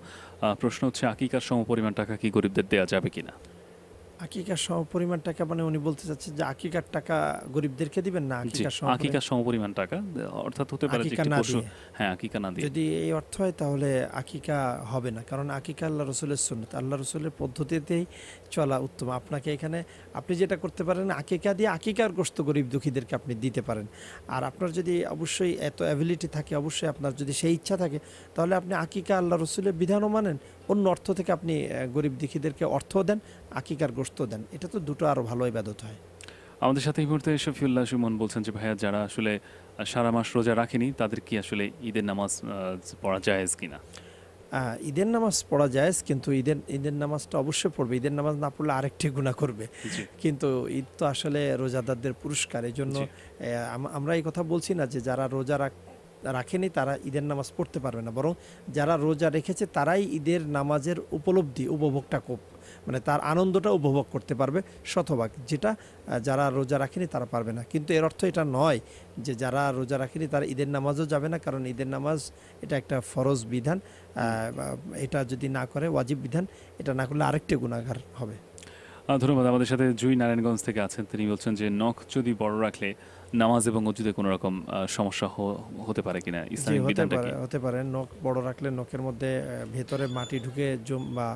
Speaker 1: প্রশ্ন হচ্ছে আকিকার সমপরিমাণ টাকা কি গরিবদের দেওয়া যাবে কিনা
Speaker 2: আকিকা সমপরিমাণ টাকা মানে উনি বলতে চাচ্ছে যে আকিকার টাকা গরিবদেরকে দিবেন না আকিকা আকিকা
Speaker 1: সমপরিমাণ টাকা অর্থাৎ হতে পারে যে পশু হ্যাঁ আকিকা না দিয়ে যদি
Speaker 2: এই অর্থ হয় তাহলে আকিকা হবে না কারণ আকিকা আল্লাহ রসুলের সুন্নাত আল্লাহ রসুলের পদ্ধতিতেই চলা উত্তম আপনাকে এখানে আপনি যেটা করতে পারেন আকিকা দিয়ে আকিকার গ্রস্ত গরিব দুঃখীদেরকে আপনি দিতে পারেন আর আপনার যদি অবশ্যই এত অ্যাবিলিটি থাকে অবশ্যই আপনার যদি সেই ইচ্ছা থাকে তাহলে আপনি আকিকা আল্লাহ রসুলের বিধানও মানেন অন্য অর্থ থেকে আপনি গরিব দুঃখীদেরকে অর্থও দেন আকিকার গ্রস্ত দেন এটা তো দুটো আরও ভালো ইবাদত হয়
Speaker 1: আমাদের সাথে এই মুহূর্তে শফিউল্লাহ সুমন বলছেন যে ভাইয়া যারা আসলে সারা মাস রোজা রাখেনি তাদের কি আসলে ঈদের নামাজ পড়া যায় কিনা
Speaker 2: ঈদের নামাজ পড়া যায় কিন্তু ঈদের ঈদের নামাজটা অবশ্যই পড়বে ঈদের নামাজ না পড়লে আরেকটি গুণা করবে কিন্তু ঈদ তো আসলে রোজাদারদের পুরস্কার এই জন্য আমরা এই কথা বলছি না যে যারা রোজা রাখ রাখেনি তারা ঈদের নামাজ পড়তে পারবে না বরং যারা রোজা রেখেছে তারাই ঈদের নামাজের উপলব্ধি উপভোগটা মানে তার আনন্দটা উপভোগ করতে পারবে শতভাগ যেটা যারা রোজা রাখেনি তারা পারবে না কিন্তু এর অর্থ এটা নয় যে যারা রোজা রাখেনি তারা ঈদের নামাজও যাবে না কারণ ঈদের নামাজ এটা একটা ফরজ বিধান এটা যদি না করে ওয়াজিব বিধান এটা না করলে আরেকটি গুণাগার হবে
Speaker 1: ধন্যবাদ আমাদের সাথে জুই নারায়ণগঞ্জ থেকে আছেন তিনি বলছেন যে নখ যদি বড় রাখলে নামাজ এবং অজুতে কোনো রকম সমস্যা হতে পারে কিনা ইসলামিক
Speaker 2: হতে পারে নখ বড় রাখলে নখের মধ্যে ভেতরে মাটি ঢুকে জম বা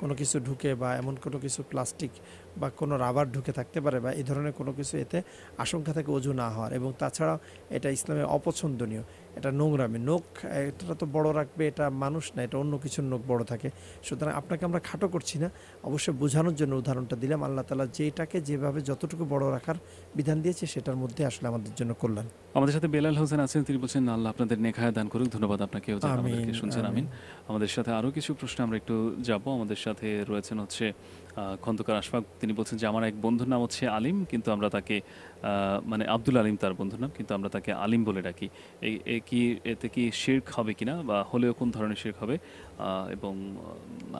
Speaker 2: কোনো কিছু ঢুকে বা এমন কোনো কিছু প্লাস্টিক বা কোনো রাবার ঢুকে থাকতে পারে বা এই ধরনের কোনো কিছু এতে আশঙ্কা থাকে অজু না হওয়ার এবং তাছাড়া এটা ইসলামে অপছন্দনীয় এটা নোংরামি নখ এটা তো বড় রাখবে এটা মানুষ না এটা অন্য কিছুর নোখ বড় থাকে সুতরাং আপনাকে আমরা খাটো করছি না অবশ্যই বোঝানোর জন্য উদাহরণটা দিলাম আল্লাহ তালা যেটাকে যেভাবে যতটুকু বড় রাখার বিধান দিয়েছে সেটার মধ্যে আসলে আমাদের জন্য কল্যাণ
Speaker 1: আমাদের সাথে বেলাল হোসেন আছেন তিনি বলছেন আল্লাহ আপনাদের নেখায় দান করুক ধন্যবাদ আপনাকে শুনছেন আমিন আমাদের সাথে আরও কিছু প্রশ্ন আমরা একটু যাব আমাদের সাথে রয়েছেন হচ্ছে খন্দকার আশফাক তিনি বলছেন যে আমার এক বন্ধুর নাম হচ্ছে আলিম কিন্তু আমরা তাকে মানে আব্দুল আলিম তার বন্ধুর নাম কিন্তু আমরা তাকে আলিম বলে ডাকি এই কি এতে কি শেরক হবে কি না বা হলেও কোন ধরনের শেরক হবে এবং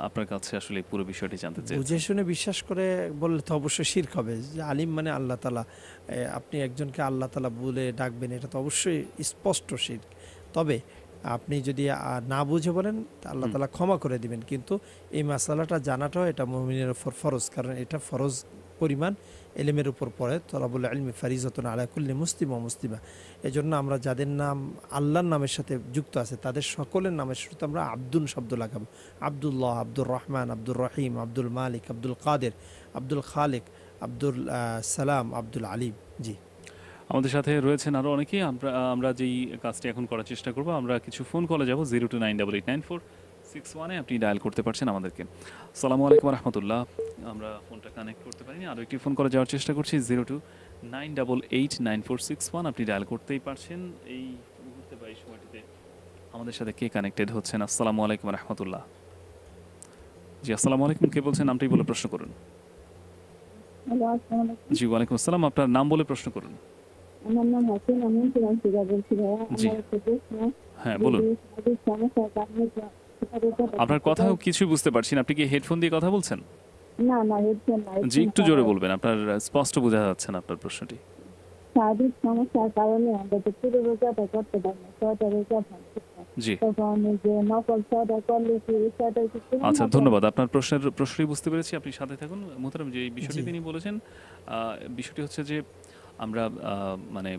Speaker 1: আপনার কাছে আসলে পুরো বিষয়টি জানতে চাই বুঝে
Speaker 2: শুনে বিশ্বাস করে বললে তো অবশ্যই শির্ক হবে যে আলিম মানে আল্লাহ তালা আপনি একজনকে আল্লাহ তালা বলে ডাকবেন এটা তো অবশ্যই স্পষ্ট শির্ক তবে আপনি যদি না বুঝে বলেন আল্লাহ তালা ক্ষমা করে দিবেন কিন্তু এই মশালাটা জানাটাও এটা মমিনের ওপর ফরজ কারণ এটা ফরজ পরিমাণ এলেমের উপর পড়ে তলাবুল আলমী ফারিজতন আলাকুল্লি মুস্তিমা মুস্তিমা জন্য আমরা যাদের নাম আল্লাহর নামের সাথে যুক্ত আছে তাদের সকলের নামের সাথে আমরা আব্দুল শব্দ লাগাবো আবদুল্লাহ আব্দুর রহমান আব্দুর রহিম আব্দুল মালিক আব্দুল কাদের আব্দুল খালেক আব্দুল সালাম আব্দুল আলিম
Speaker 1: জি আমাদের সাথে রয়েছেন আরও অনেকেই আমরা আমরা যেই কাজটি এখন করার চেষ্টা করব আমরা কিছু ফোন কলে যাব zero two nine double eight nine four six ওয়ানে আপনি ডায়াল করতে পারছেন আমাদেরকে সালামু আলাইকুম রহমতুল্লাহ আমরা ফোনটা কানেক্ট করতে পারিনি আরও একটি ফোন করে যাওয়ার চেষ্টা করছি zero two nine double eight nine four six one আপনি ডায়াল করতেই পারছেন এই মুহূর্তে বা এই সময়টিতে আমাদের সাথে কে কানেক্টেড হচ্ছেন আসসালামু আলাইকুম রহমতুল্লাহ জি আসসালামু আলাইকুম কে বলছেন নামটি বলে প্রশ্ন করুন জি ওয়ালাইকুম আসসালাম আপনার নাম বলে প্রশ্ন করুন
Speaker 3: আমার নাম আমি বলছি হ্যাঁ বলুন আপনার
Speaker 1: কিছু বুঝতে পারছি না আপনি কি হেডফোন দিয়ে কথা বলছেন
Speaker 3: না না হেডফোন না জি একটু জোরে
Speaker 1: বলবেন আপনার স্পষ্ট বোঝা যাচ্ছে না আপনার প্রশ্নটি
Speaker 3: শারীরিক সমস্যার কারণে করতে পারি না রোজা জি আচ্ছা ধন্যবাদ
Speaker 1: আপনার প্রশ্নের প্রশ্নই বুঝতে পেরেছি আপনি সাথে থাকুন মোহতারাম যে বিষয়টি তিনি বলেছেন বিষয়টি হচ্ছে যে আমরা মানে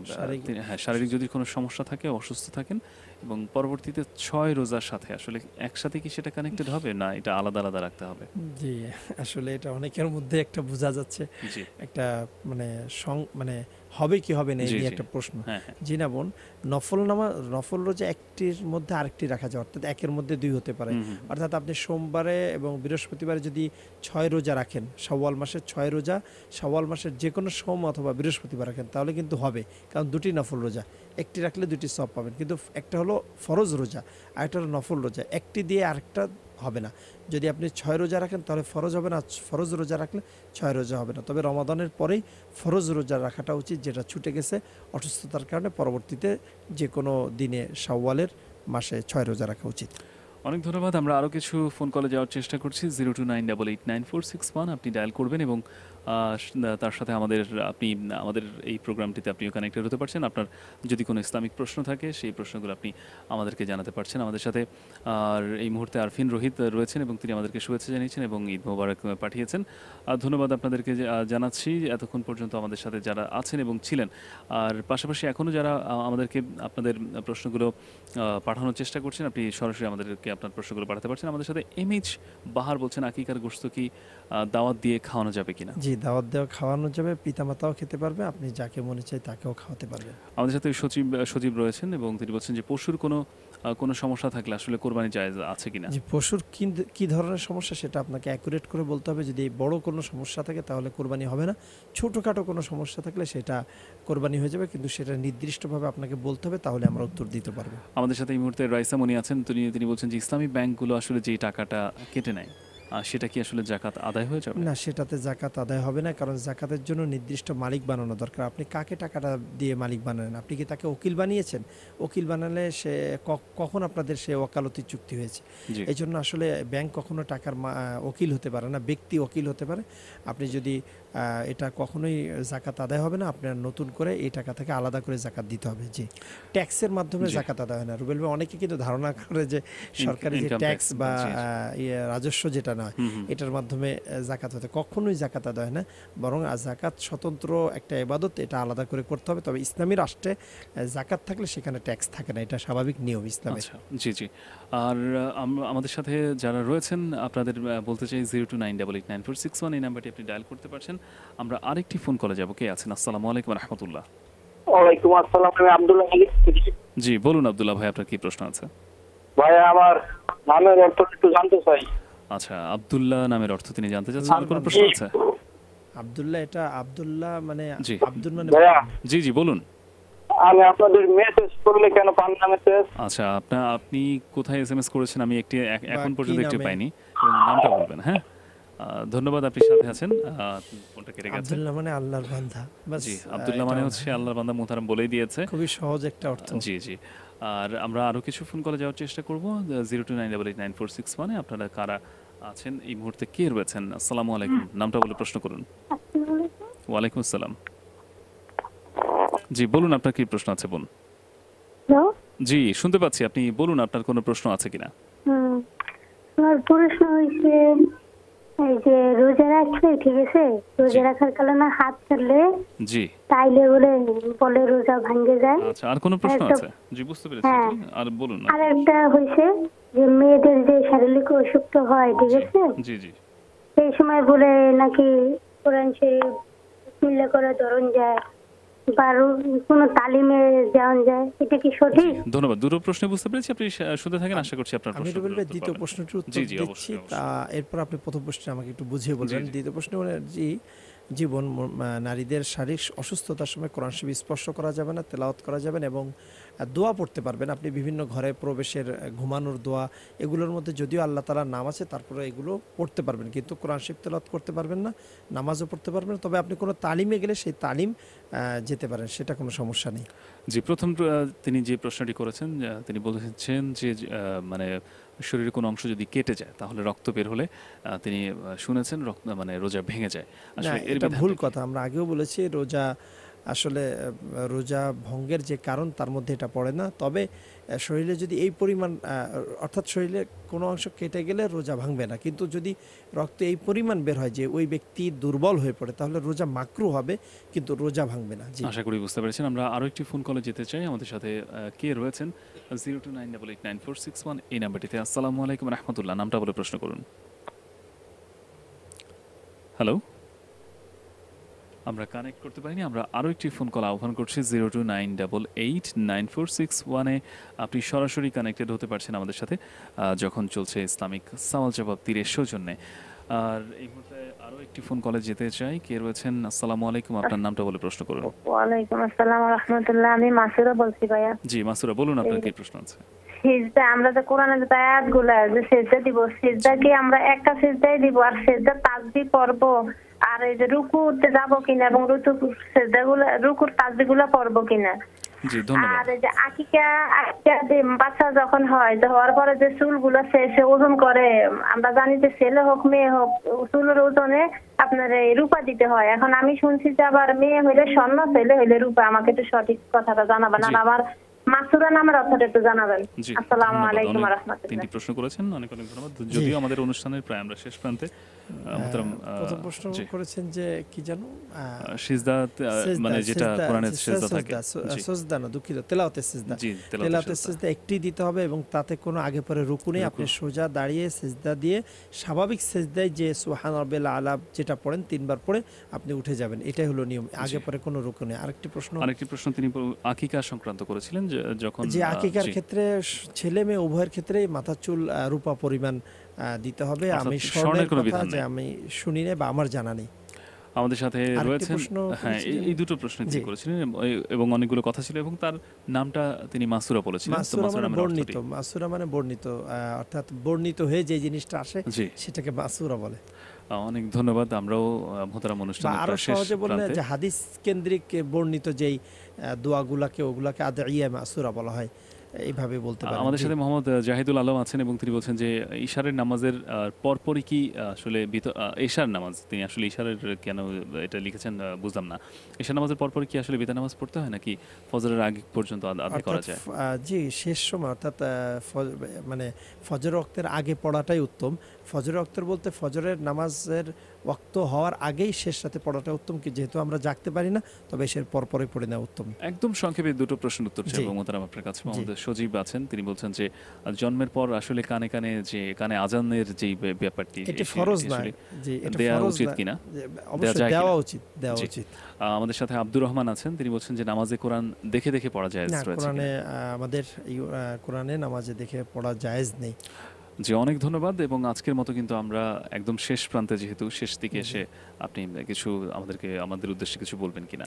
Speaker 1: হ্যাঁ শারীরিক যদি কোনো সমস্যা থাকে অসুস্থ থাকেন এবং পরবর্তীতে ছয় রোজার সাথে আসলে একসাথে কি সেটা কানেক্টেড হবে না এটা আলাদা আলাদা রাখতে হবে
Speaker 2: জি আসলে এটা অনেকের মধ্যে একটা বোঝা যাচ্ছে একটা মানে মানে হবে কি হবে না এই একটা প্রশ্ন হ্যাঁ, হ্যাঁ। জি না বোন নফল নামা নফল রোজা একটির মধ্যে আরেকটি রাখা যায় অর্থাৎ একের মধ্যে দুই হতে পারে অর্থাৎ আপনি সোমবারে এবং বৃহস্পতিবারে যদি ছয় রোজা রাখেন সওয়াল মাসের ছয় রোজা সওয়াল মাসের যে কোনো সোম অথবা বৃহস্পতিবার রাখেন তাহলে কিন্তু হবে কারণ দুটি নফল রোজা একটি রাখলে দুটি সব পাবেন কিন্তু একটা হলো ফরজ রোজা আর একটা হলো নফল রোজা একটি দিয়ে আরেকটা হবে না যদি আপনি ছয় রোজা রাখেন তাহলে ফরজ হবে না ফরজ রোজা রাখলে ছয় রোজা হবে না তবে রমাদানের পরেই ফরজ রোজা রাখাটা উচিত যেটা ছুটে গেছে অসুস্থতার কারণে পরবর্তীতে যে কোনো দিনে সাওয়ালের মাসে ছয় রোজা রাখা উচিত
Speaker 1: অনেক ধন্যবাদ আমরা আরও কিছু ফোন কলে যাওয়ার চেষ্টা করছি zero two nine double eight nine four six one আপনি ডায়াল করবেন এবং তার সাথে আমাদের আপনি আমাদের এই প্রোগ্রামটিতে আপনিও কানেক্টেড হতে পারছেন আপনার যদি কোনো ইসলামিক প্রশ্ন থাকে সেই প্রশ্নগুলো আপনি আমাদেরকে জানাতে পারছেন আমাদের সাথে আর এই মুহূর্তে আরফিন রোহিত রয়েছেন এবং তিনি আমাদেরকে শুভেচ্ছা জানিয়েছেন এবং ঈদ মোবারক পাঠিয়েছেন ধন্যবাদ আপনাদেরকে জানাচ্ছি এতক্ষণ পর্যন্ত আমাদের সাথে যারা আছেন এবং ছিলেন আর পাশাপাশি এখনও যারা আমাদেরকে আপনাদের প্রশ্নগুলো পাঠানোর চেষ্টা করছেন আপনি সরাসরি আমাদেরকে আপনার প্রশ্নগুলো পাঠাতে পারছেন আমাদের সাথে এমএইচ বাহার বলছেন আকিকার গোস্ত কি দাওয়াত দিয়ে খাওয়ানো যাবে কিনা জি
Speaker 2: দাওয়াত দেওয়া খাওয়ানো যাবে পিতামাতাও খেতে পারবে আপনি যাকে মনে চাই তাকেও খাওয়াতে পারবেন
Speaker 1: আমাদের সাথে সচিব সচিব রয়েছেন এবং তিনি বলছেন যে পশুর কোনো কোনো সমস্যা থাকলে আসলে কোরবানি জায়েজ আছে কিনা যে
Speaker 2: পশুর কি ধরনের সমস্যা সেটা আপনাকে অ্যাকুরেট করে বলতে হবে যদি বড় কোনো সমস্যা থাকে তাহলে কোরবানি হবে না ছোটোখাটো কোনো সমস্যা থাকলে সেটা কোরবানি হয়ে যাবে কিন্তু সেটা নির্দিষ্টভাবে আপনাকে বলতে হবে তাহলে আমরা উত্তর দিতে পারবো
Speaker 1: আমাদের সাথে এই মুহূর্তে রাইসা মনি আছেন তিনি তিনি বলছেন যে ইসলামী ব্যাংকগুলো আসলে যেই টাকাটা কেটে নেয় সেটা কি আসলে জাকাত আদায় হয়ে যাবে
Speaker 2: না সেটাতে জাকাত আদায় হবে না কারণ জাকাতের জন্য নির্দিষ্ট মালিক বানানো দরকার আপনি কাকে টাকাটা দিয়ে মালিক বানালেন আপনি কি তাকে উকিল বানিয়েছেন উকিল বানালে সে কখন আপনাদের সে ওকালতির চুক্তি হয়েছে এই জন্য আসলে ব্যাংক কখনো টাকার উকিল হতে পারে না ব্যক্তি উকিল হতে পারে আপনি যদি এটা কখনোই জাকাত আদায় হবে না আপনার নতুন করে এই টাকা থেকে আলাদা করে জাকাত দিতে হবে জি ট্যাক্সের মাধ্যমে জাকাত আদায় হয় না রুবেল ভাই অনেকে কিন্তু ধারণা করে যে সরকারি যে ট্যাক্স বা ইয়ে রাজস্ব যেটা নয় এটার মাধ্যমে জাকাত হতে কখনোই জাকাত আদায় হয় না বরং জাকাত স্বতন্ত্র একটা এবাদত এটা আলাদা করে করতে হবে তবে ইসলামী রাষ্ট্রে জাকাত থাকলে সেখানে ট্যাক্স থাকে না এটা স্বাভাবিক নিয়ম ইসলামের আচ্ছা,
Speaker 1: জি জি আর আমাদের সাথে যারা রয়েছেন আপনাদের বলতে চাই zero two nine double eight nine four six one এই নাম্বারটি আপনি ডায়াল করতে পারছেন আমরা আরেকটি ফোন কলে যাব কে আছেন আসসালামু আলাইকুম রহমতুল্লাহ
Speaker 2: ওয়ালাইকুম আসসালাম আমি আব্দুল্লাহ
Speaker 1: জি বলুন আব্দুল্লাহ ভাই আপনার কি প্রশ্ন আছে
Speaker 4: ভাই আমার নামের অর্থ একটু জানতে চাই
Speaker 1: আচ্ছা আব্দুল্লাহ নামের অর্থ তিনি জানতে চাচ্ছেন কোনো প্রশ্ন আছে
Speaker 2: আব্দুল্লাহ এটা আব্দুল্লাহ মানে আব্দুল মানে জি জি বলুন আমি আপনাদের মেসেজ করলে কেন পান না মেসেজ
Speaker 1: আচ্ছা আপনি আপনি কোথায় এসএমএস করেছেন আমি একটি এখন পর্যন্ত একটি পাইনি নামটা বলবেন হ্যাঁ ধন্যবাদ আপনি সাথে আছেন ফোনটা কেটে গেছে
Speaker 2: মানে আল্লাহর বান্দা জি মানে হচ্ছে
Speaker 1: আল্লাহর বান্দা মুহতারাম বলেই দিয়েছে খুবই সহজ একটা অর্থ জি জি আর আমরা আরও কিছু ফোন কলে যাওয়ার চেষ্টা করব zero two nine double eight nine four six আপনারা কারা আছেন এই মুহূর্তে কে রয়েছেন আলাইকুম নামটা বলে প্রশ্ন করুন ওয়ালাইকুম আসসালাম জি বলুন আপনার কি প্রশ্ন আছে বোন জি শুনতে পাচ্ছি আপনি বলুন আপনার কোনো প্রশ্ন আছে কিনা
Speaker 3: প্রশ্ন হয়েছে এই যে রোজা রাখলে ঠিক আছে রোজা রাখার
Speaker 5: কারণে হাত চললে জি তাইলে বলে বলে রোজা ভাঙ্গে যায় আচ্ছা
Speaker 1: আর কোনো প্রশ্ন আছে জি বুঝতে পেরেছি হ্যাঁ। আর বলুন আর
Speaker 5: একটা হইছে যে মেয়েদের যে শারীরিক অসুখটা হয় ঠিক আছে জি জি সেই সময় বলে নাকি কোরআন শরীফ মিল্লা করা ধরন যায় বুঝতে
Speaker 1: পেরেছি আপনি থাকেন আশা করছি আপনার দ্বিতীয়
Speaker 2: এরপর আপনি প্রথম আমাকে একটু বুঝিয়ে বলবেন দ্বিতীয় প্রশ্ন জীবন নারীদের শারীরিক অসুস্থতার সময় কোরআন স্পর্শ করা যাবে না তেলাওয়াত করা যাবে না এবং দোয়া পড়তে পারবেন আপনি বিভিন্ন ঘরে প্রবেশের ঘুমানোর দোয়া এগুলোর মধ্যে যদিও আল্লাহ তালার নাম আছে তারপরে এগুলো পড়তে পারবেন কিন্তু কোরআন শিফ তেলত করতে পারবেন না নামাজও পড়তে পারবেন তবে আপনি কোনো তালিমে গেলে সেই তালিম যেতে পারেন সেটা কোনো সমস্যা নেই
Speaker 1: জি প্রথম তিনি যে প্রশ্নটি করেছেন তিনি বলেছেন যে মানে শরীরের কোনো অংশ যদি কেটে যায় তাহলে রক্ত বের হলে তিনি শুনেছেন রক্ত মানে রোজা ভেঙে যায় আসলে এটা ভুল
Speaker 2: কথা আমরা আগেও বলেছি রোজা আসলে রোজা ভঙ্গের যে কারণ তার মধ্যে এটা পড়ে না তবে শরীরে যদি এই পরিমাণ অর্থাৎ শরীরে কোনো অংশ কেটে গেলে রোজা ভাঙবে না কিন্তু যদি রক্ত এই পরিমাণ বের হয় যে ওই ব্যক্তি দুর্বল হয়ে পড়ে তাহলে রোজা মাকরু হবে কিন্তু রোজা ভাঙবে না আশা
Speaker 1: করি বুঝতে পেরেছেন আমরা আরও একটি ফোন কলে যেতে চাই আমাদের সাথে কে রয়েছেন zero two nine double eight nine four six one এই নাম্বারটিতে আসসালামু আলাইকুম রহমতুল্লাহ নামটা বলে প্রশ্ন করুন হ্যালো আমরা কানেক্ট করতে পারিনি আমরা আরও একটি ফোন কল আহ্বান করছি zero two nine double eight nine four six ওয়ানে আপনি সরাসরি কানেক্টেড হতে পারছেন আমাদের সাথে যখন চলছে ইসলামিক সামাল জবাব তীরের সৌজন্যে আর এই মুহূর্তে আরও একটি ফোন কলে যেতে চাই কে রয়েছেন আসসালামু আলাইকুম আপনার নামটা বলে প্রশ্ন করুন
Speaker 3: ওয়ালাইকুম আসসালাম রহমতুল্লাহ আমি মাসুরা বলছি ভাইয়া
Speaker 1: জি মাসুরা বলুন আপনার কি প্রশ্ন আছে
Speaker 3: সিজদা আমরা তো কোরআনে যে আয়াতগুলো আছে সিজদা দিব সিজদা কি আমরা একটা সিজদাই দিব আর সিজদা তাসবিহ পড়ব আর এই যে রুকুতে যাবো কিনা এবং রুতু রুকুর তাজবিগুলো পড়বো কিনা আর যে আকিকা আকিকা বাচ্চা যখন হয় যে হওয়ার পরে যে চুলগুলো সে সে ওজন করে আমরা জানি যে ছেলে হোক মেয়ে হোক চুলের ওজনে আপনার এই রূপা দিতে হয় এখন আমি শুনছি যে আবার মেয়ে হইলে স্বর্ণ ছেলে হইলে রূপা আমাকে একটু সঠিক কথাটা জানাবেন আর আমার তিনি
Speaker 1: প্রশ্ন করেছেন অনেক অনেক ধন্যবাদ যদিও আমাদের অনুষ্ঠানের প্রায় আমরা শেষ প্রান্তে হ্যাঁ, প্রথম প্রশ্ন করেছেন যে কি
Speaker 2: জানো মানে যেটা সিজদা থাকে সিজদা না দুঃখিত সিজদা সিজদা একটি দিতে হবে এবং তাতে কোনো আগে পরে রুকু নেই আপনি সোজা দাঁড়িয়ে সিজদা দিয়ে স্বাভাবিক সিজদায় যে সুবহান রাব্বিল আলা যেটা পড়েন তিনবার পড়ে আপনি উঠে যাবেন এটাই হলো নিয়ম আগে পরে কোনো রুকু নেই আরেকটি প্রশ্ন
Speaker 1: আরেকটি প্রশ্ন তিনি আকিকা সংক্রান্ত করেছিলেন যখন যে আকিকার
Speaker 2: ক্ষেত্রে ছেলে মেয়ে উভয়ের ক্ষেত্রে মাথা চুল রূপা পরিমাণ দিতে হবে আচ্ছা, আমি স্বর্ণের কথা যে আমি শুনি না বা আমার জানা নেই
Speaker 1: আমাদের সাথে রয়েছেন হ্যাঁ এই দুটো প্রশ্ন তিনি করেছিলেন এবং অনেকগুলো কথা ছিল এবং তার নামটা তিনি মাসুরা বলেছিলেন মানে মাসুরা মানে বর্ণিত
Speaker 2: মাসুরা মানে বর্ণিত অর্থাৎ বর্ণিত হয়ে যে জিনিসটা আসে সেটাকে মাসুরা বলে
Speaker 1: অনেক ধন্যবাদ আমরাও মোহতারাম অনুষ্ঠান আরো
Speaker 2: সহজে বললে যে হাদিস কেন্দ্রিক বর্ণিত যেই দোয়াগুলাকে ওগুলাকে আদা ইয়া মাসুরা বলা হয় এইভাবে বলতে পারি আমাদের সাথে
Speaker 1: মোহাম্মদ জাহিদুল আলম আছেন এবং তিনি বলছেন যে ইশারের নামাজের পরপরই কি আসলে এশার নামাজ তিনি আসলে ইশারের কেন এটা লিখেছেন বুঝলাম না এশার নামাজের পরপরই কি আসলে বিদা নামাজ পড়তে হয় নাকি ফজরের আগে পর্যন্ত আদায় করা যায়
Speaker 2: জি শেষ সময় অর্থাৎ মানে ফজর রক্তের আগে পড়াটাই উত্তম ফজর রক্তের বলতে ফজরের নামাজের ওক্ত হওয়ার আগেই শেষ রাতে পড়াটা উত্তম কি যেহেতু আমরা জাগতে পারি না তবে শেষের পর পরে পড়ে নেওয়া উত্তম
Speaker 1: একদম সংক্ষেপে দুটো প্রশ্ন উত্তর চাই এবং মোতারাম আপনার কাছে আমাদের সজীব আছেন তিনি বলছেন যে জন্মের পর আসলে কানে কানে যে কানে আজানের যে ব্যাপারটি এটা ফরজ না যে এটা ফরজ উচিত কিনা অবশ্যই দেওয়া উচিত দেওয়া উচিত আমাদের সাথে আব্দুর রহমান আছেন তিনি বলছেন যে নামাজে কোরআন দেখে দেখে পড়া জায়েজ যায় কোরআনে
Speaker 2: আমাদের কোরআনে নামাজে দেখে পড়া জায়েজ নেই
Speaker 1: জি অনেক ধন্যবাদ এবং আজকের মতো কিন্তু আমরা একদম শেষ প্রান্তে যেহেতু শেষ দিকে এসে আপনি কিছু আমাদেরকে আমাদের উদ্দেশ্যে কিছু বলবেন কিনা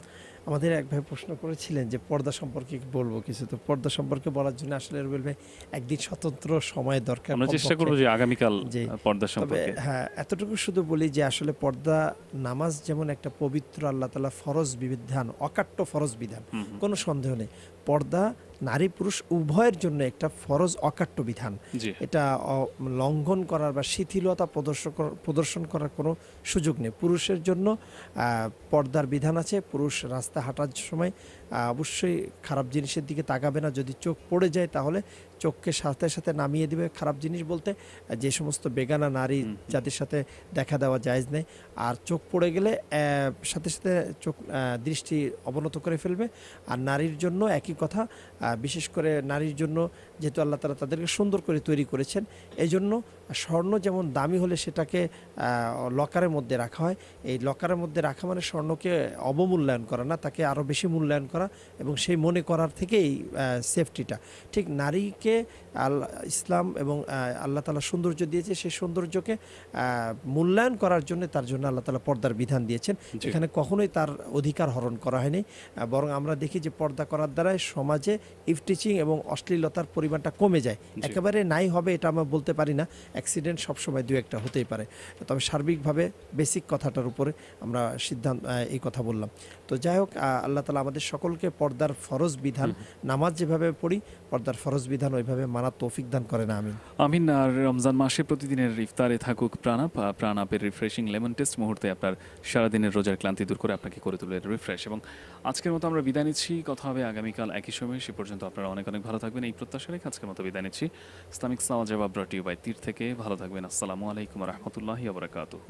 Speaker 2: আমাদের এক ভাই প্রশ্ন করেছিলেন যে পর্দা সম্পর্কে বলবো কিছু তো পর্দা সম্পর্কে বলার জন্য আসলে বলবে একদিন স্বতন্ত্র সময় দরকার আমরা চেষ্টা করব যে
Speaker 1: আগামীকাল পর্দা সম্পর্কে
Speaker 2: হ্যাঁ এতটুকু শুধু বলি যে আসলে পর্দা নামাজ যেমন একটা পবিত্র আল্লাহ তাআলা ফরজ বিধান অকাট্য ফরজ বিধান কোনো সন্দেহ নেই পর্দা নারী পুরুষ উভয়ের জন্য একটা ফরজ অকাট্য বিধান এটা লঙ্ঘন করার বা শিথিলতা প্রদর্শন করার কোনো সুযোগ নেই পুরুষের জন্য পর্দার বিধান আছে পুরুষ রাস্তা হাঁটার সময় অবশ্যই খারাপ জিনিসের দিকে তাকাবে না যদি চোখ পড়ে যায় তাহলে চোখকে সাথে সাথে নামিয়ে দিবে খারাপ জিনিস বলতে যে সমস্ত বেগানা নারী যাদের সাথে দেখা দেওয়া জায়জ নেই আর চোখ পড়ে গেলে সাথে সাথে চোখ দৃষ্টি অবনত করে ফেলবে আর নারীর জন্য একই কথা বিশেষ করে নারীর জন্য যেহেতু আল্লাহ তালা তাদেরকে সুন্দর করে তৈরি করেছেন এই জন্য স্বর্ণ যেমন দামি হলে সেটাকে লকারের মধ্যে রাখা হয় এই লকারের মধ্যে রাখা মানে স্বর্ণকে অবমূল্যায়ন করা না তাকে আরও বেশি মূল্যায়ন করা করা এবং সেই মনে করার থেকেই সেফটিটা ঠিক নারীকে আল্লাহ ইসলাম এবং আল্লাহ তালা সৌন্দর্য দিয়েছে সেই সৌন্দর্যকে মূল্যায়ন করার জন্য তার জন্য আল্লাহ তালা পর্দার বিধান দিয়েছেন এখানে কখনোই তার অধিকার হরণ করা হয়নি বরং আমরা দেখি যে পর্দা করার দ্বারাই সমাজে ইফটিচিং এবং অশ্লীলতার পরিমাণটা কমে যায় একেবারে নাই হবে এটা আমরা বলতে পারি না অ্যাক্সিডেন্ট সবসময় দু একটা হতেই পারে তবে সার্বিকভাবে বেসিক কথাটার উপরে আমরা সিদ্ধান্ত এই কথা বললাম তো যাই হোক আল্লাহ তালা আমাদের সকলকে পর্দার ফরজ বিধান নামাজ যেভাবে পড়ি পর্দার ফরজ বিধান ওইভাবে মানা মানার তৌফিক দান করেন আমিন
Speaker 1: আমিন আর রমজান মাসে প্রতিদিনের ইফতারে থাকুক প্রাণাপ প্রাণাপের রিফ্রেশিং লেমন টেস্ট মুহূর্তে আপনার সারাদিনের রোজার ক্লান্তি দূর করে আপনাকে করে তুলে রিফ্রেশ এবং আজকের মতো আমরা বিদায় নিচ্ছি কথা হবে আগামীকাল একই সময়ে সে পর্যন্ত আপনারা অনেক অনেক ভালো থাকবেন এই প্রত্যাশা রেখে আজকের মতো বিদায় নিচ্ছি ইসলামিক সাওয়াজ জবাব ব্রটিউ বাই তীর থেকে ভালো থাকবেন আসসালামু আলাইকুম রহমতুল্লাহি আবরাকাতহ